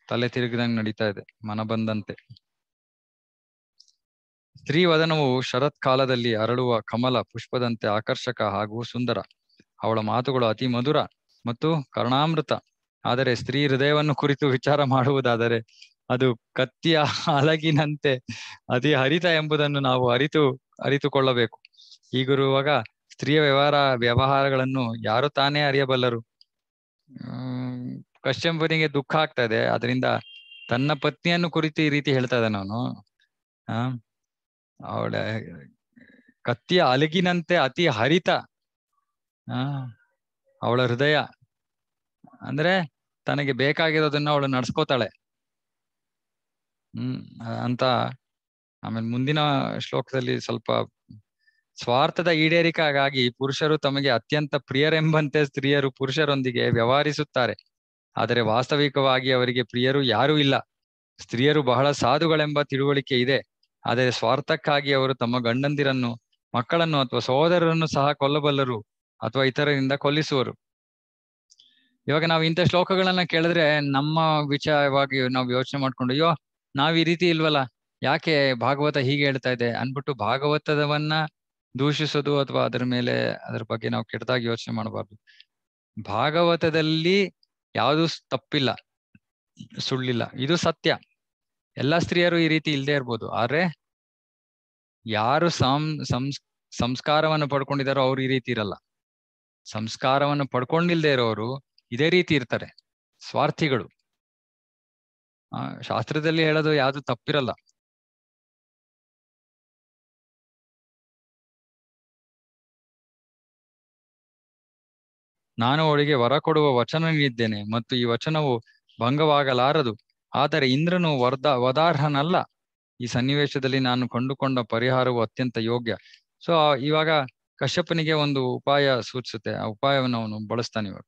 ತಲೆ ತಿರುಗಿದಂಗೆ ನಡೀತಾ ಇದೆ ಮನ ಬಂದಂತೆ ಸ್ತ್ರೀ ವದನವು ಶರತ್ ಕಾಲದಲ್ಲಿ ಅರಳುವ ಕಮಲ ಪುಷ್ಪದಂತೆ ಆಕರ್ಷಕ ಹಾಗೂ ಸುಂದರ ಅವಳ ಮಾತುಗಳು ಅತಿ ಮಧುರ ಮತ್ತು ಕರ್ಣಾಮೃತ ಆದರೆ ಸ್ತ್ರೀ ಹೃದಯವನ್ನು ಕುರಿತು ವಿಚಾರ ಮಾಡುವುದಾದರೆ ಅದು ಕತ್ತಿಯ ಅಲಗಿನಂತೆ ಅತಿ ಹರಿತ ಎಂಬುದನ್ನು ನಾವು ಅರಿತು ಅರಿತುಕೊಳ್ಳಬೇಕು ಹೀಗಿರುವಾಗ ಸ್ತ್ರೀಯ ವ್ಯವಹಾರ ವ್ಯವಹಾರಗಳನ್ನು ಯಾರು ತಾನೇ ಅರಿಯಬಲ್ಲರು ಕಶ್ಚಂಬನಿಗೆ ದುಃಖ ಆಗ್ತಾ ಇದೆ ಅದರಿಂದ ತನ್ನ ಪತ್ನಿಯನ್ನು ಕುರಿತು ಈ ರೀತಿ ಹೇಳ್ತಾ ಇದ್ದ ನಾನು ಆ ಅವಳ ಕತ್ತಿಯ ಅಲಗಿನಂತೆ ಅತಿ ಹರಿತ ಆ ಅವಳ ಹೃದಯ ಅಂದ್ರೆ ತನಗೆ ಬೇಕಾಗಿರೋದನ್ನ ಅವಳು ನಡ್ಸ್ಕೋತಾಳೆ ಹ್ಮ್ ಅಂತ ಆಮೇಲೆ ಮುಂದಿನ ಶ್ಲೋಕದಲ್ಲಿ ಸ್ವಲ್ಪ ಸ್ವಾರ್ಥದ ಈಡೇರಿಕೆಗಾಗಿ ಪುರುಷರು ತಮಗೆ ಅತ್ಯಂತ ಪ್ರಿಯರೆಂಬಂತೆ ಸ್ತ್ರೀಯರು ಪುರುಷರೊಂದಿಗೆ ವ್ಯವಹರಿಸುತ್ತಾರೆ ಆದರೆ ವಾಸ್ತವಿಕವಾಗಿ ಅವರಿಗೆ ಪ್ರಿಯರು ಯಾರೂ ಇಲ್ಲ ಸ್ತ್ರೀಯರು ಬಹಳ ಸಾಧುಗಳೆಂಬ ತಿಳುವಳಿಕೆ ಇದೆ ಆದರೆ ಸ್ವಾರ್ಥಕ್ಕಾಗಿ ಅವರು ತಮ್ಮ ಗಂಡಂದಿರನ್ನು ಮಕ್ಕಳನ್ನು ಅಥವಾ ಸಹೋದರರನ್ನು ಸಹ ಕೊಲ್ಲಬಲ್ಲರು ಅಥವಾ ಇತರರಿಂದ ಕೊಲ್ಲಿಸುವರು ಇವಾಗ ನಾವು ಇಂಥ ಶ್ಲೋಕಗಳನ್ನ ಕೇಳಿದ್ರೆ ನಮ್ಮ ವಿಚಾರವಾಗಿ ನಾವು ಯೋಚನೆ ಮಾಡ್ಕೊಂಡು ಅಯ್ಯೋ ನಾವ್ ಈ ರೀತಿ ಇಲ್ವಲ್ಲ ಯಾಕೆ ಭಾಗವತ ಹೀಗೆ ಹೇಳ್ತಾ ಇದೆ ಅನ್ಬಿಟ್ಟು ಭಾಗವತದವನ್ನ ದೂಷಿಸೋದು ಅಥವಾ ಅದ್ರ ಮೇಲೆ ಅದ್ರ ಬಗ್ಗೆ ನಾವು ಕೆಟ್ಟದಾಗಿ ಯೋಚನೆ ಮಾಡಬಾರ್ದು ಭಾಗವತದಲ್ಲಿ ಯಾವುದು ತಪ್ಪಿಲ್ಲ ಸುಳ್ಳಿಲ್ಲ ಇದು ಸತ್ಯ ಎಲ್ಲಾ ಸ್ತ್ರೀಯರು ಈ ರೀತಿ ಇಲ್ಲದೆ ಇರ್ಬೋದು ಆದ್ರೆ ಯಾರು ಸಂ ಸಂಸ್ ಸಂಸ್ಕಾರವನ್ನು ಪಡ್ಕೊಂಡಿದಾರೋ ಅವ್ರು ಈ ರೀತಿ ಇರಲ್ಲ ಸಂಸ್ಕಾರವನ್ನು ಪಡ್ಕೊಂಡಿಲ್ದೇ ಇರೋರು ಇದೇ ರೀತಿ ಇರ್ತಾರೆ ಸ್ವಾರ್ಥಿಗಳು ಆ ಶಾಸ್ತ್ರದಲ್ಲಿ ಹೇಳೋದು ಯಾವುದು ತಪ್ಪಿರಲ್ಲ ನಾನು ಅವಳಿಗೆ ವರ ಕೊಡುವ ವಚನ ನೀಡಿದ್ದೇನೆ ಮತ್ತು ಈ ವಚನವು ಭಂಗವಾಗಲಾರದು ಆದರೆ ಇಂದ್ರನು ವರ್ಧ ವದಾರ್ಹನಲ್ಲ ಈ ಸನ್ನಿವೇಶದಲ್ಲಿ ನಾನು ಕಂಡುಕೊಂಡ ಪರಿಹಾರವು ಅತ್ಯಂತ ಯೋಗ್ಯ ಸೊ ಇವಾಗ ಕಶ್ಯಪನಿಗೆ ಒಂದು ಉಪಾಯ ಸೂಚಿಸುತ್ತೆ ಆ ಉಪಾಯವನ್ನು ಅವನು ಬಳಸ್ತಾನೆ ಇವಾಗ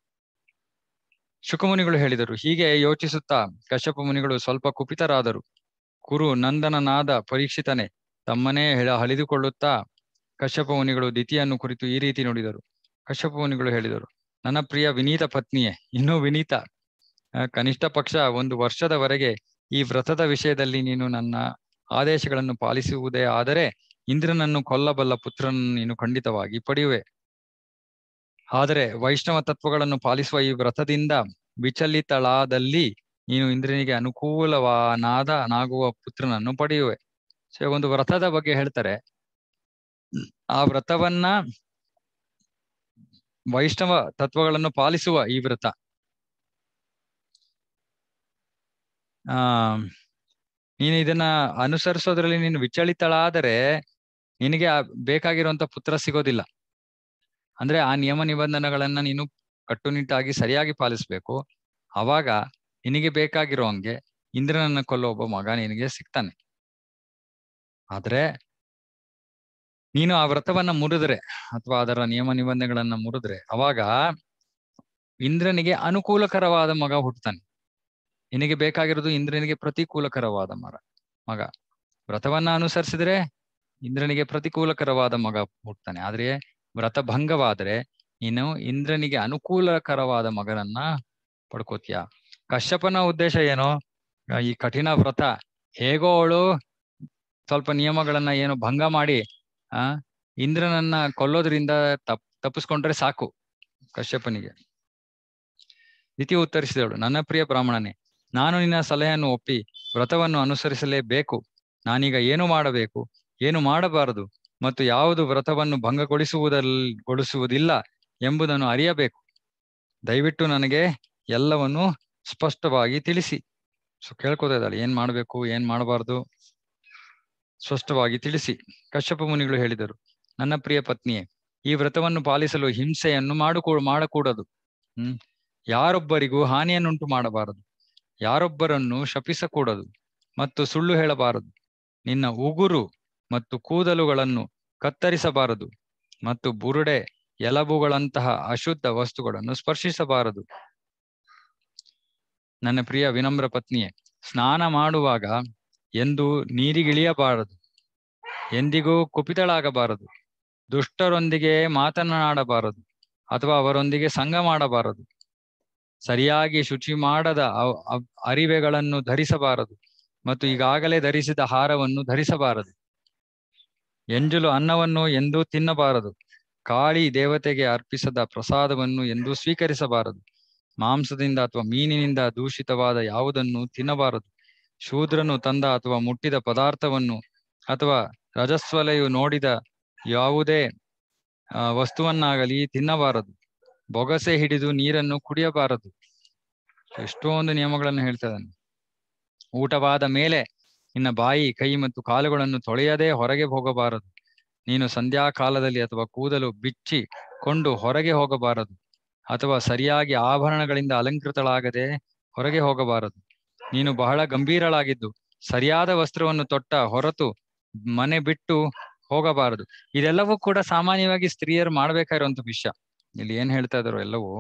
ಶುಕಮುನಿಗಳು ಹೇಳಿದರು ಹೀಗೆ ಯೋಚಿಸುತ್ತಾ ಕಶ್ಯಪ ಮುನಿಗಳು ಸ್ವಲ್ಪ ಕುಪಿತರಾದರು ಕುರು ನಂದನನಾದ ಪರೀಕ್ಷಿತನೇ ತಮ್ಮನೇ ಹೇಳ ಹಳಿದುಕೊಳ್ಳುತ್ತಾ ಕಶ್ಯಪ ಮುನಿಗಳು ದಿತಿಯನ್ನು ಕುರಿತು ಈ ರೀತಿ ನೋಡಿದರು ಕಶ್ಯಪ ಮುನಿಗಳು ಹೇಳಿದರು ನನ್ನ ಪ್ರಿಯ ವಿನೀತ ಪತ್ನಿಯೇ ಇನ್ನೂ ವಿನೀತ ಕನಿಷ್ಠ ಪಕ್ಷ ಒಂದು ವರ್ಷದವರೆಗೆ ಈ ವ್ರತದ ವಿಷಯದಲ್ಲಿ ನೀನು ನನ್ನ ಆದೇಶಗಳನ್ನು ಪಾಲಿಸುವುದೇ ಆದರೆ ಇಂದ್ರನನ್ನು ಕೊಲ್ಲಬಲ್ಲ ಪುತ್ರನನ್ನು ನೀನು ಖಂಡಿತವಾಗಿ ಪಡೆಯುವೆ ಆದರೆ ವೈಷ್ಣವ ತತ್ವಗಳನ್ನು ಪಾಲಿಸುವ ಈ ವ್ರತದಿಂದ ವಿಚಲಿತಳಾದಲ್ಲಿ ನೀನು ಇಂದ್ರನಿಗೆ ಅನುಕೂಲವಾನಾದ ನಾಗುವ ಪುತ್ರನನ್ನು ಪಡೆಯುವೆ ಸೊ ಒಂದು ವ್ರತದ ಬಗ್ಗೆ ಹೇಳ್ತಾರೆ ಆ ವ್ರತವನ್ನ ವೈಷ್ಣವ ತತ್ವಗಳನ್ನು ಪಾಲಿಸುವ ಈ ವ್ರತ ಆ ನೀನು ಇದನ್ನ ಅನುಸರಿಸೋದ್ರಲ್ಲಿ ನೀನು ವಿಚಲಿತಳಾದರೆ ನಿನಗೆ ಬೇಕಾಗಿರುವಂತ ಪುತ್ರ ಸಿಗೋದಿಲ್ಲ ಅಂದ್ರೆ ಆ ನಿಯಮ ನಿಬಂಧನೆಗಳನ್ನ ನೀನು ಕಟ್ಟುನಿಟ್ಟಾಗಿ ಸರಿಯಾಗಿ ಪಾಲಿಸ್ಬೇಕು ಅವಾಗ ನಿನಗೆ ಬೇಕಾಗಿರೋ ಹಂಗೆ ಇಂದ್ರನನ್ನ ಕೊಲ್ಲೋ ಒಬ್ಬ ಮಗ ನಿನಗೆ ಸಿಗ್ತಾನೆ ಆದ್ರೆ ನೀನು ಆ ವ್ರತವನ್ನ ಮುರಿದ್ರೆ ಅಥವಾ ಅದರ ನಿಯಮ ನಿಬಂಧನೆಗಳನ್ನ ಮುರಿದ್ರೆ ಅವಾಗ ಇಂದ್ರನಿಗೆ ಅನುಕೂಲಕರವಾದ ಮಗ ಹುಟ್ಟತಾನೆ ನಿನಗೆ ಬೇಕಾಗಿರೋದು ಇಂದ್ರನಿಗೆ ಪ್ರತಿಕೂಲಕರವಾದ ಮರ ಮಗ ವ್ರತವನ್ನ ಅನುಸರಿಸಿದ್ರೆ ಇಂದ್ರನಿಗೆ ಪ್ರತಿಕೂಲಕರವಾದ ಮಗ ಹುಟ್ಟತಾನೆ ಆದ್ರೆ ವ್ರತಭಂಗವಾದರೆ ನೀನು ಇಂದ್ರನಿಗೆ ಅನುಕೂಲಕರವಾದ ಮಗನನ್ನ ಪಡ್ಕೋತೀಯ ಕಶ್ಯಪನ ಉದ್ದೇಶ ಏನು ಈ ಕಠಿಣ ವ್ರತ ಹೇಗೋ ಅವಳು ಸ್ವಲ್ಪ ನಿಯಮಗಳನ್ನ ಏನು ಭಂಗ ಮಾಡಿ ಆ ಇಂದ್ರನನ್ನ ಕೊಲ್ಲೋದ್ರಿಂದ ತಪ್ ತಪ್ಪಿಸ್ಕೊಂಡ್ರೆ ಸಾಕು ಕಶ್ಯಪನಿಗೆ ದ್ವಿತೀಯ ಉತ್ತರಿಸಿದಳು ನನ್ನ ಪ್ರಿಯ ಬ್ರಾಹ್ಮಣನೇ ನಾನು ನಿನ್ನ ಸಲಹೆಯನ್ನು ಒಪ್ಪಿ ವ್ರತವನ್ನು ಅನುಸರಿಸಲೇಬೇಕು ನಾನೀಗ ಏನು ಮಾಡಬೇಕು ಏನು ಮಾಡಬಾರದು ಮತ್ತು ಯಾವುದು ವ್ರತವನ್ನು ಭಂಗಗೊಳಿಸುವುದಲ್ಲಗೊಳಿಸುವುದಿಲ್ಲ ಎಂಬುದನ್ನು ಅರಿಯಬೇಕು ದಯವಿಟ್ಟು ನನಗೆ ಎಲ್ಲವನ್ನು ಸ್ಪಷ್ಟವಾಗಿ ತಿಳಿಸಿ ಸೊ ಕೇಳ್ಕೊತಾ ಇದ್ದಾಳೆ ಏನ್ ಮಾಡ್ಬೇಕು ಏನ್ ಮಾಡಬಾರ್ದು ಸ್ಪಷ್ಟವಾಗಿ ತಿಳಿಸಿ ಕಶ್ಯಪ ಮುನಿಗಳು ಹೇಳಿದರು ನನ್ನ ಪ್ರಿಯ ಪತ್ನಿಯೇ ಈ ವ್ರತವನ್ನು ಪಾಲಿಸಲು ಹಿಂಸೆಯನ್ನು ಮಾಡಕೂ ಮಾಡಕೂಡದು ಹ್ಮ್ ಯಾರೊಬ್ಬರಿಗೂ ಹಾನಿಯನ್ನುಂಟು ಮಾಡಬಾರದು ಯಾರೊಬ್ಬರನ್ನು ಶಪಿಸಕೂಡದು ಮತ್ತು ಸುಳ್ಳು ಹೇಳಬಾರದು ನಿನ್ನ ಉಗುರು ಮತ್ತು ಕೂದಲುಗಳನ್ನು ಕತ್ತರಿಸಬಾರದು ಮತ್ತು ಬುರುಡೆ ಎಲಬುಗಳಂತಹ ಅಶುದ್ಧ ವಸ್ತುಗಳನ್ನು ಸ್ಪರ್ಶಿಸಬಾರದು ನನ್ನ ಪ್ರಿಯ ವಿನಮ್ರ ಪತ್ನಿಯೇ ಸ್ನಾನ ಮಾಡುವಾಗ ಎಂದು ನೀರಿಗಿಳಿಯಬಾರದು ಎಂದಿಗೂ ಕುಪಿತಳಾಗಬಾರದು ದುಷ್ಟರೊಂದಿಗೆ ಮಾತನಾಡಬಾರದು ಅಥವಾ ಅವರೊಂದಿಗೆ ಸಂಘ ಮಾಡಬಾರದು ಸರಿಯಾಗಿ ಶುಚಿ ಮಾಡದ ಅರಿವೆಗಳನ್ನು ಧರಿಸಬಾರದು ಮತ್ತು ಈಗಾಗಲೇ ಧರಿಸಿದ ಹಾರವನ್ನು ಧರಿಸಬಾರದು ಎಂಜಲು ಅನ್ನವನ್ನು ಎಂದೂ ತಿನ್ನಬಾರದು ಕಾಳಿ ದೇವತೆಗೆ ಅರ್ಪಿಸದ ಪ್ರಸಾದವನ್ನು ಎಂದೂ ಸ್ವೀಕರಿಸಬಾರದು ಮಾಂಸದಿಂದ ಅಥವಾ ಮೀನಿನಿಂದ ದೂಷಿತವಾದ ಯಾವುದನ್ನು ತಿನ್ನಬಾರದು ಶೂದ್ರನು ತಂದ ಅಥವಾ ಮುಟ್ಟಿದ ಪದಾರ್ಥವನ್ನು ಅಥವಾ ರಜಸ್ವಲೆಯು ನೋಡಿದ ಯಾವುದೇ ವಸ್ತುವನ್ನಾಗಲಿ ತಿನ್ನಬಾರದು ಬೊಗಸೆ ಹಿಡಿದು ನೀರನ್ನು ಕುಡಿಯಬಾರದು ಎಷ್ಟೋ ಒಂದು ನಿಯಮಗಳನ್ನು ಹೇಳ್ತಾ ಊಟವಾದ ಮೇಲೆ ನಿನ್ನ ಬಾಯಿ ಕೈ ಮತ್ತು ಕಾಲುಗಳನ್ನು ತೊಳೆಯದೇ ಹೊರಗೆ ಹೋಗಬಾರದು ನೀನು ಸಂಧ್ಯಾಕಾಲದಲ್ಲಿ ಅಥವಾ ಕೂದಲು ಬಿಚ್ಚಿ ಕೊಂಡು ಹೊರಗೆ ಹೋಗಬಾರದು ಅಥವಾ ಸರಿಯಾಗಿ ಆಭರಣಗಳಿಂದ ಅಲಂಕೃತಳಾಗದೆ ಹೊರಗೆ ಹೋಗಬಾರದು ನೀನು ಬಹಳ ಗಂಭೀರಳಾಗಿದ್ದು ಸರಿಯಾದ ವಸ್ತ್ರವನ್ನು ತೊಟ್ಟ ಹೊರತು ಮನೆ ಬಿಟ್ಟು ಹೋಗಬಾರದು ಇದೆಲ್ಲವೂ ಕೂಡ ಸಾಮಾನ್ಯವಾಗಿ ಸ್ತ್ರೀಯರು ಮಾಡ್ಬೇಕಾಗಿರುವಂತ ವಿಷಯ ಇಲ್ಲಿ ಏನ್ ಹೇಳ್ತಾ ಇದ್ರು ಎಲ್ಲವೂ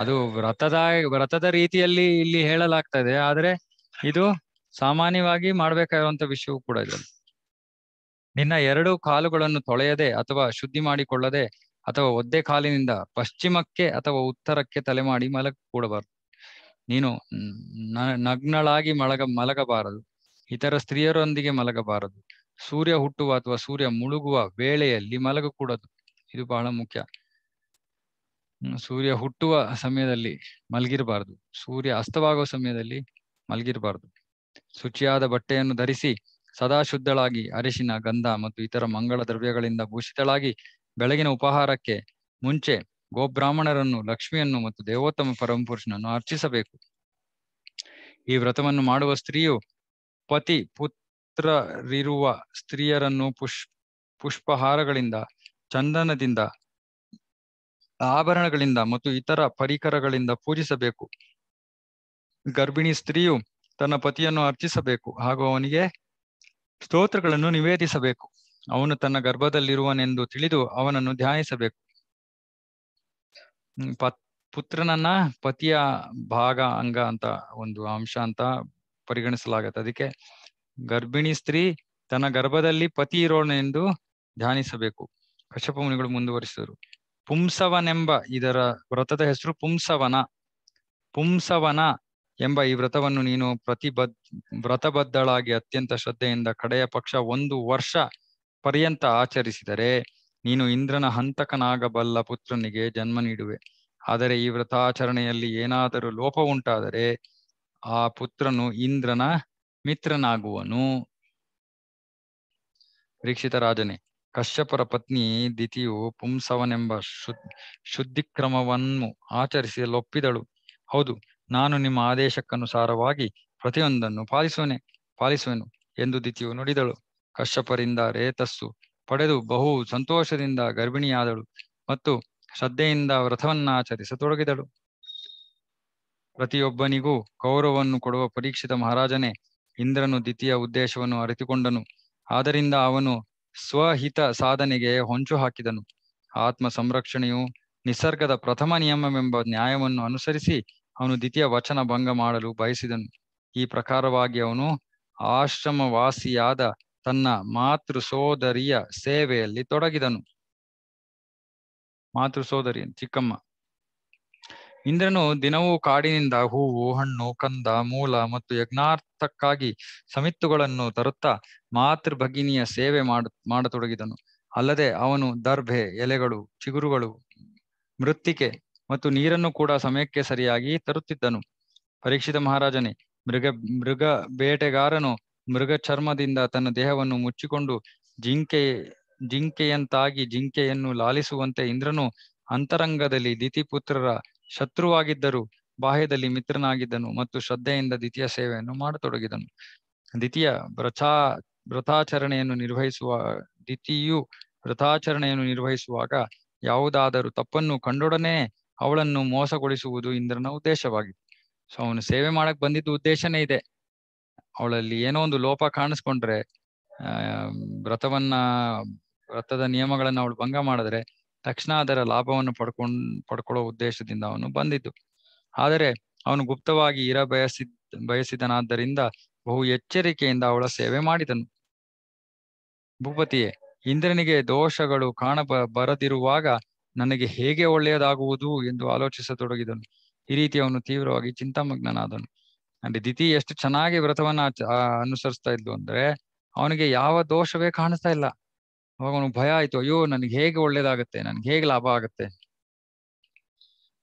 ಅದು ವ್ರತದ ವ್ರತದ ರೀತಿಯಲ್ಲಿ ಇಲ್ಲಿ ಹೇಳಲಾಗ್ತದೆ ಆದ್ರೆ ಇದು ಸಾಮಾನ್ಯವಾಗಿ ಮಾಡ್ಬೇಕಾಗಿರುವಂತ ವಿಷಯವೂ ಕೂಡ ಇದೆ ನಿನ್ನ ಎರಡು ಕಾಲುಗಳನ್ನು ತೊಳೆಯದೆ ಅಥವಾ ಶುದ್ಧಿ ಮಾಡಿಕೊಳ್ಳದೆ ಅಥವಾ ಒದ್ದೆ ಕಾಲಿನಿಂದ ಪಶ್ಚಿಮಕ್ಕೆ ಅಥವಾ ಉತ್ತರಕ್ಕೆ ತಲೆ ಮಾಡಿ ಮಲಗ ಕೂಡಬಾರದು ನೀನು ನಗ್ನಳಾಗಿ ಮಲಗ ಮಲಗಬಾರದು ಇತರ ಸ್ತ್ರೀಯರೊಂದಿಗೆ ಮಲಗಬಾರದು ಸೂರ್ಯ ಹುಟ್ಟುವ ಅಥವಾ ಸೂರ್ಯ ಮುಳುಗುವ ವೇಳೆಯಲ್ಲಿ ಮಲಗಕೂಡದು ಇದು ಬಹಳ ಮುಖ್ಯ ಸೂರ್ಯ ಹುಟ್ಟುವ ಸಮಯದಲ್ಲಿ ಮಲಗಿರಬಾರದು ಸೂರ್ಯ ಅಸ್ತವಾಗುವ ಸಮಯದಲ್ಲಿ ಮಲಗಿರಬಾರದು ಶುಚಿಯಾದ ಬಟ್ಟೆಯನ್ನು ಧರಿಸಿ ಸದಾ ಶುದ್ಧಳಾಗಿ ಅರಿಶಿನ ಗಂಧ ಮತ್ತು ಇತರ ಮಂಗಳ ದ್ರವ್ಯಗಳಿಂದ ಭೂಷಿತಳಾಗಿ ಬೆಳಗಿನ ಉಪಹಾರಕ್ಕೆ ಮುಂಚೆ ಗೋಬ್ರಾಹ್ಮಣರನ್ನು ಲಕ್ಷ್ಮಿಯನ್ನು ಮತ್ತು ದೇವೋತ್ತಮ ಪರಮಪುರುಷನನ್ನು ಅರ್ಚಿಸಬೇಕು ಈ ವ್ರತವನ್ನು ಮಾಡುವ ಸ್ತ್ರೀಯು ಪತಿ ಪುತ್ರರಿರುವ ಸ್ತ್ರೀಯರನ್ನು ಪುಷ್ ಪುಷ್ಪಹಾರಗಳಿಂದ ಚಂದನದಿಂದ ಆಭರಣಗಳಿಂದ ಮತ್ತು ಇತರ ಪರಿಕರಗಳಿಂದ ಪೂಜಿಸಬೇಕು ಗರ್ಭಿಣಿ ಸ್ತ್ರೀಯು ತನ್ನ ಪತಿಯನ್ನು ಅರ್ಚಿಸಬೇಕು ಹಾಗೂ ಅವನಿಗೆ ಸ್ತೋತ್ರಗಳನ್ನು ನಿವೇದಿಸಬೇಕು ಅವನು ತನ್ನ ಗರ್ಭದಲ್ಲಿರುವನೆಂದು ತಿಳಿದು ಅವನನ್ನು ಧ್ಯಾನಿಸಬೇಕು ಪುತ್ರನನ್ನ ಪತಿಯ ಭಾಗ ಅಂಗ ಅಂತ ಒಂದು ಅಂಶ ಅಂತ ಪರಿಗಣಿಸಲಾಗತ್ತೆ ಅದಕ್ಕೆ ಗರ್ಭಿಣಿ ಸ್ತ್ರೀ ತನ್ನ ಗರ್ಭದಲ್ಲಿ ಪತಿ ಇರೋನೆಂದು ಧ್ಯಾನಿಸಬೇಕು ಕಶ್ಯಪ ಮುನಿಗಳು ಮುಂದುವರಿಸಿದರು ಪುಂಸವನೆಂಬ ಇದರ ವ್ರತದ ಹೆಸರು ಪುಂಸವನ ಪುಂಸವನ ಎಂಬ ಈ ವ್ರತವನ್ನು ನೀನು ಪ್ರತಿಬದ್ ವ್ರತಬದ್ಧಳಾಗಿ ಅತ್ಯಂತ ಶ್ರದ್ಧೆಯಿಂದ ಕಡೆಯ ಪಕ್ಷ ಒಂದು ವರ್ಷ ಪರ್ಯಂತ ಆಚರಿಸಿದರೆ ನೀನು ಇಂದ್ರನ ಹಂತಕನಾಗಬಲ್ಲ ಪುತ್ರನಿಗೆ ಜನ್ಮ ನೀಡುವೆ ಆದರೆ ಈ ವ್ರತಾಚರಣೆಯಲ್ಲಿ ಏನಾದರೂ ಲೋಪ ಉಂಟಾದರೆ ಆ ಪುತ್ರನು ಇಂದ್ರನ ಮಿತ್ರನಾಗುವನು ಪರೀಕ್ಷಿತ ರಾಜನೇ ಕಶ್ಯಪರ ಪತ್ನಿ ದಿತಿಯು ಪುಂಸವನೆಂಬ ಶುದ್ಧಿಕ್ರಮವನ್ನು ಆಚರಿಸಿ ಲೊಪ್ಪಿದಳು ಹೌದು ನಾನು ನಿಮ್ಮ ಆದೇಶಕ್ಕನುಸಾರವಾಗಿ ಪ್ರತಿಯೊಂದನ್ನು ಪಾಲಿಸುವನೆ ಪಾಲಿಸುವೆನು ಎಂದು ದಿತಿಯು ನುಡಿದಳು ಕಶ್ಯಪರಿಂದ ರೇತಸ್ಸು ಪಡೆದು ಬಹು ಸಂತೋಷದಿಂದ ಗರ್ಭಿಣಿಯಾದಳು ಮತ್ತು ಶ್ರದ್ಧೆಯಿಂದ ವ್ರತವನ್ನಾಚರಿಸತೊಡಗಿದಳು ಪ್ರತಿಯೊಬ್ಬನಿಗೂ ಗೌರವವನ್ನು ಕೊಡುವ ಪರೀಕ್ಷಿತ ಮಹಾರಾಜನೇ ಇಂದ್ರನು ದ್ವಿತೀಯ ಉದ್ದೇಶವನ್ನು ಅರಿತುಕೊಂಡನು ಆದ್ದರಿಂದ ಅವನು ಸ್ವಹಿತ ಸಾಧನೆಗೆ ಹೊಂಚು ಹಾಕಿದನು ಆತ್ಮ ಸಂರಕ್ಷಣೆಯು ನಿಸರ್ಗದ ಪ್ರಥಮ ನಿಯಮವೆಂಬ ನ್ಯಾಯವನ್ನು ಅನುಸರಿಸಿ ಅವನು ದ್ವಿತೀಯ ವಚನ ಭಂಗ ಮಾಡಲು ಬಯಸಿದನು ಈ ಪ್ರಕಾರವಾಗಿ ಅವನು ಆಶ್ರಮವಾಸಿಯಾದ ತನ್ನ ಮಾತೃ ಸೋದರಿಯ ಸೇವೆಯಲ್ಲಿ ತೊಡಗಿದನು ಮಾತೃ ಚಿಕ್ಕಮ್ಮ ಇಂದ್ರನು ದಿನವೂ ಕಾಡಿನಿಂದ ಹೂವು ಹಣ್ಣು ಕಂದ ಮೂಲ ಮತ್ತು ಯಜ್ಞಾರ್ಥಕ್ಕಾಗಿ ಸಮಿತ್ತುಗಳನ್ನು ತರುತ್ತಾ ಮಾತೃ ಭಗಿನಿಯ ಸೇವೆ ಮಾಡ ಮಾಡತೊಡಗಿದನು ಅಲ್ಲದೆ ಅವನು ದರ್ಭೆ ಎಲೆಗಳು ಚಿಗುರುಗಳು ಮೃತ್ತಿಕೆ ಮತ್ತು ನೀರನ್ನು ಕೂಡ ಸಮಯಕ್ಕೆ ಸರಿಯಾಗಿ ತರುತ್ತಿದ್ದನು ಪರೀಕ್ಷಿತ ಮಹಾರಾಜನೇ ಮೃಗ ಮೃಗ ಬೇಟೆಗಾರನು ಮೃಗ ಚರ್ಮದಿಂದ ತನ್ನ ದೇಹವನ್ನು ಮುಚ್ಚಿಕೊಂಡು ಜಿಂಕೆ ಜಿಂಕೆಯಂತಾಗಿ ಜಿಂಕೆಯನ್ನು ಲಾಲಿಸುವಂತೆ ಇಂದ್ರನು ಅಂತರಂಗದಲ್ಲಿ ದಿತಿಪುತ್ರರ ಶತ್ರುವಾಗಿದ್ದರೂ ಬಾಹ್ಯದಲ್ಲಿ ಮಿತ್ರನಾಗಿದ್ದನು ಮತ್ತು ಶ್ರದ್ಧೆಯಿಂದ ದ್ವಿತೀಯ ಸೇವೆಯನ್ನು ಮಾಡತೊಡಗಿದನು ದ್ವಿತೀಯ ವ್ರಥಾ ವ್ರತಾಚರಣೆಯನ್ನು ನಿರ್ವಹಿಸುವ ದ್ವಿತೀಯು ವ್ರತಾಚರಣೆಯನ್ನು ನಿರ್ವಹಿಸುವಾಗ ಯಾವುದಾದರೂ ತಪ್ಪನ್ನು ಕಂಡೊಡನೆ ಅವಳನ್ನು ಮೋಸಗೊಳಿಸುವುದು ಇಂದ್ರನ ಉದ್ದೇಶವಾಗಿತ್ತು ಸೊ ಅವನು ಸೇವೆ ಮಾಡಕ್ ಬಂದಿದ್ದು ಉದ್ದೇಶನೇ ಇದೆ ಅವಳಲ್ಲಿ ಏನೋ ಒಂದು ಲೋಪ ಕಾಣಿಸ್ಕೊಂಡ್ರೆ ವ್ರತವನ್ನ ವ್ರತದ ನಿಯಮಗಳನ್ನ ಅವಳು ಭಂಗ ಮಾಡಿದ್ರೆ ತಕ್ಷಣ ಅದರ ಲಾಭವನ್ನು ಪಡ್ಕೊಂಡ್ ಪಡ್ಕೊಳ್ಳೋ ಉದ್ದೇಶದಿಂದ ಅವನು ಬಂದಿದ್ದು ಆದರೆ ಅವನು ಗುಪ್ತವಾಗಿ ಇರ ಬಯಸಿದ್ ಬಯಸಿದನಾದ್ದರಿಂದ ಬಹು ಎಚ್ಚರಿಕೆಯಿಂದ ಅವಳ ಸೇವೆ ಮಾಡಿದನು ಭೂಪತಿಯೇ ಇಂದ್ರನಿಗೆ ದೋಷಗಳು ಕಾಣ ಬರದಿರುವಾಗ ನನಗೆ ಹೇಗೆ ಒಳ್ಳೆಯದಾಗುವುದು ಎಂದು ಆಲೋಚಿಸತೊಡಗಿದನು ಈ ರೀತಿ ಅವನು ತೀವ್ರವಾಗಿ ಚಿಂತಾಮಗ್ನಾದನು ಅಂದ್ರೆ ದಿತಿ ಎಷ್ಟು ಚೆನ್ನಾಗಿ ವ್ರತವನ್ನ ಅನುಸರಿಸ್ತಾ ಇದ್ಲು ಅಂದ್ರೆ ಅವನಿಗೆ ಯಾವ ದೋಷವೇ ಕಾಣಿಸ್ತಾ ಇಲ್ಲ ಅವಾಗ ಅವನಿಗೆ ಭಯ ಆಯ್ತು ಅಯ್ಯೋ ನನಗೆ ಹೇಗೆ ಒಳ್ಳೇದಾಗತ್ತೆ ನನ್ಗೆ ಹೇಗೆ ಲಾಭ ಆಗುತ್ತೆ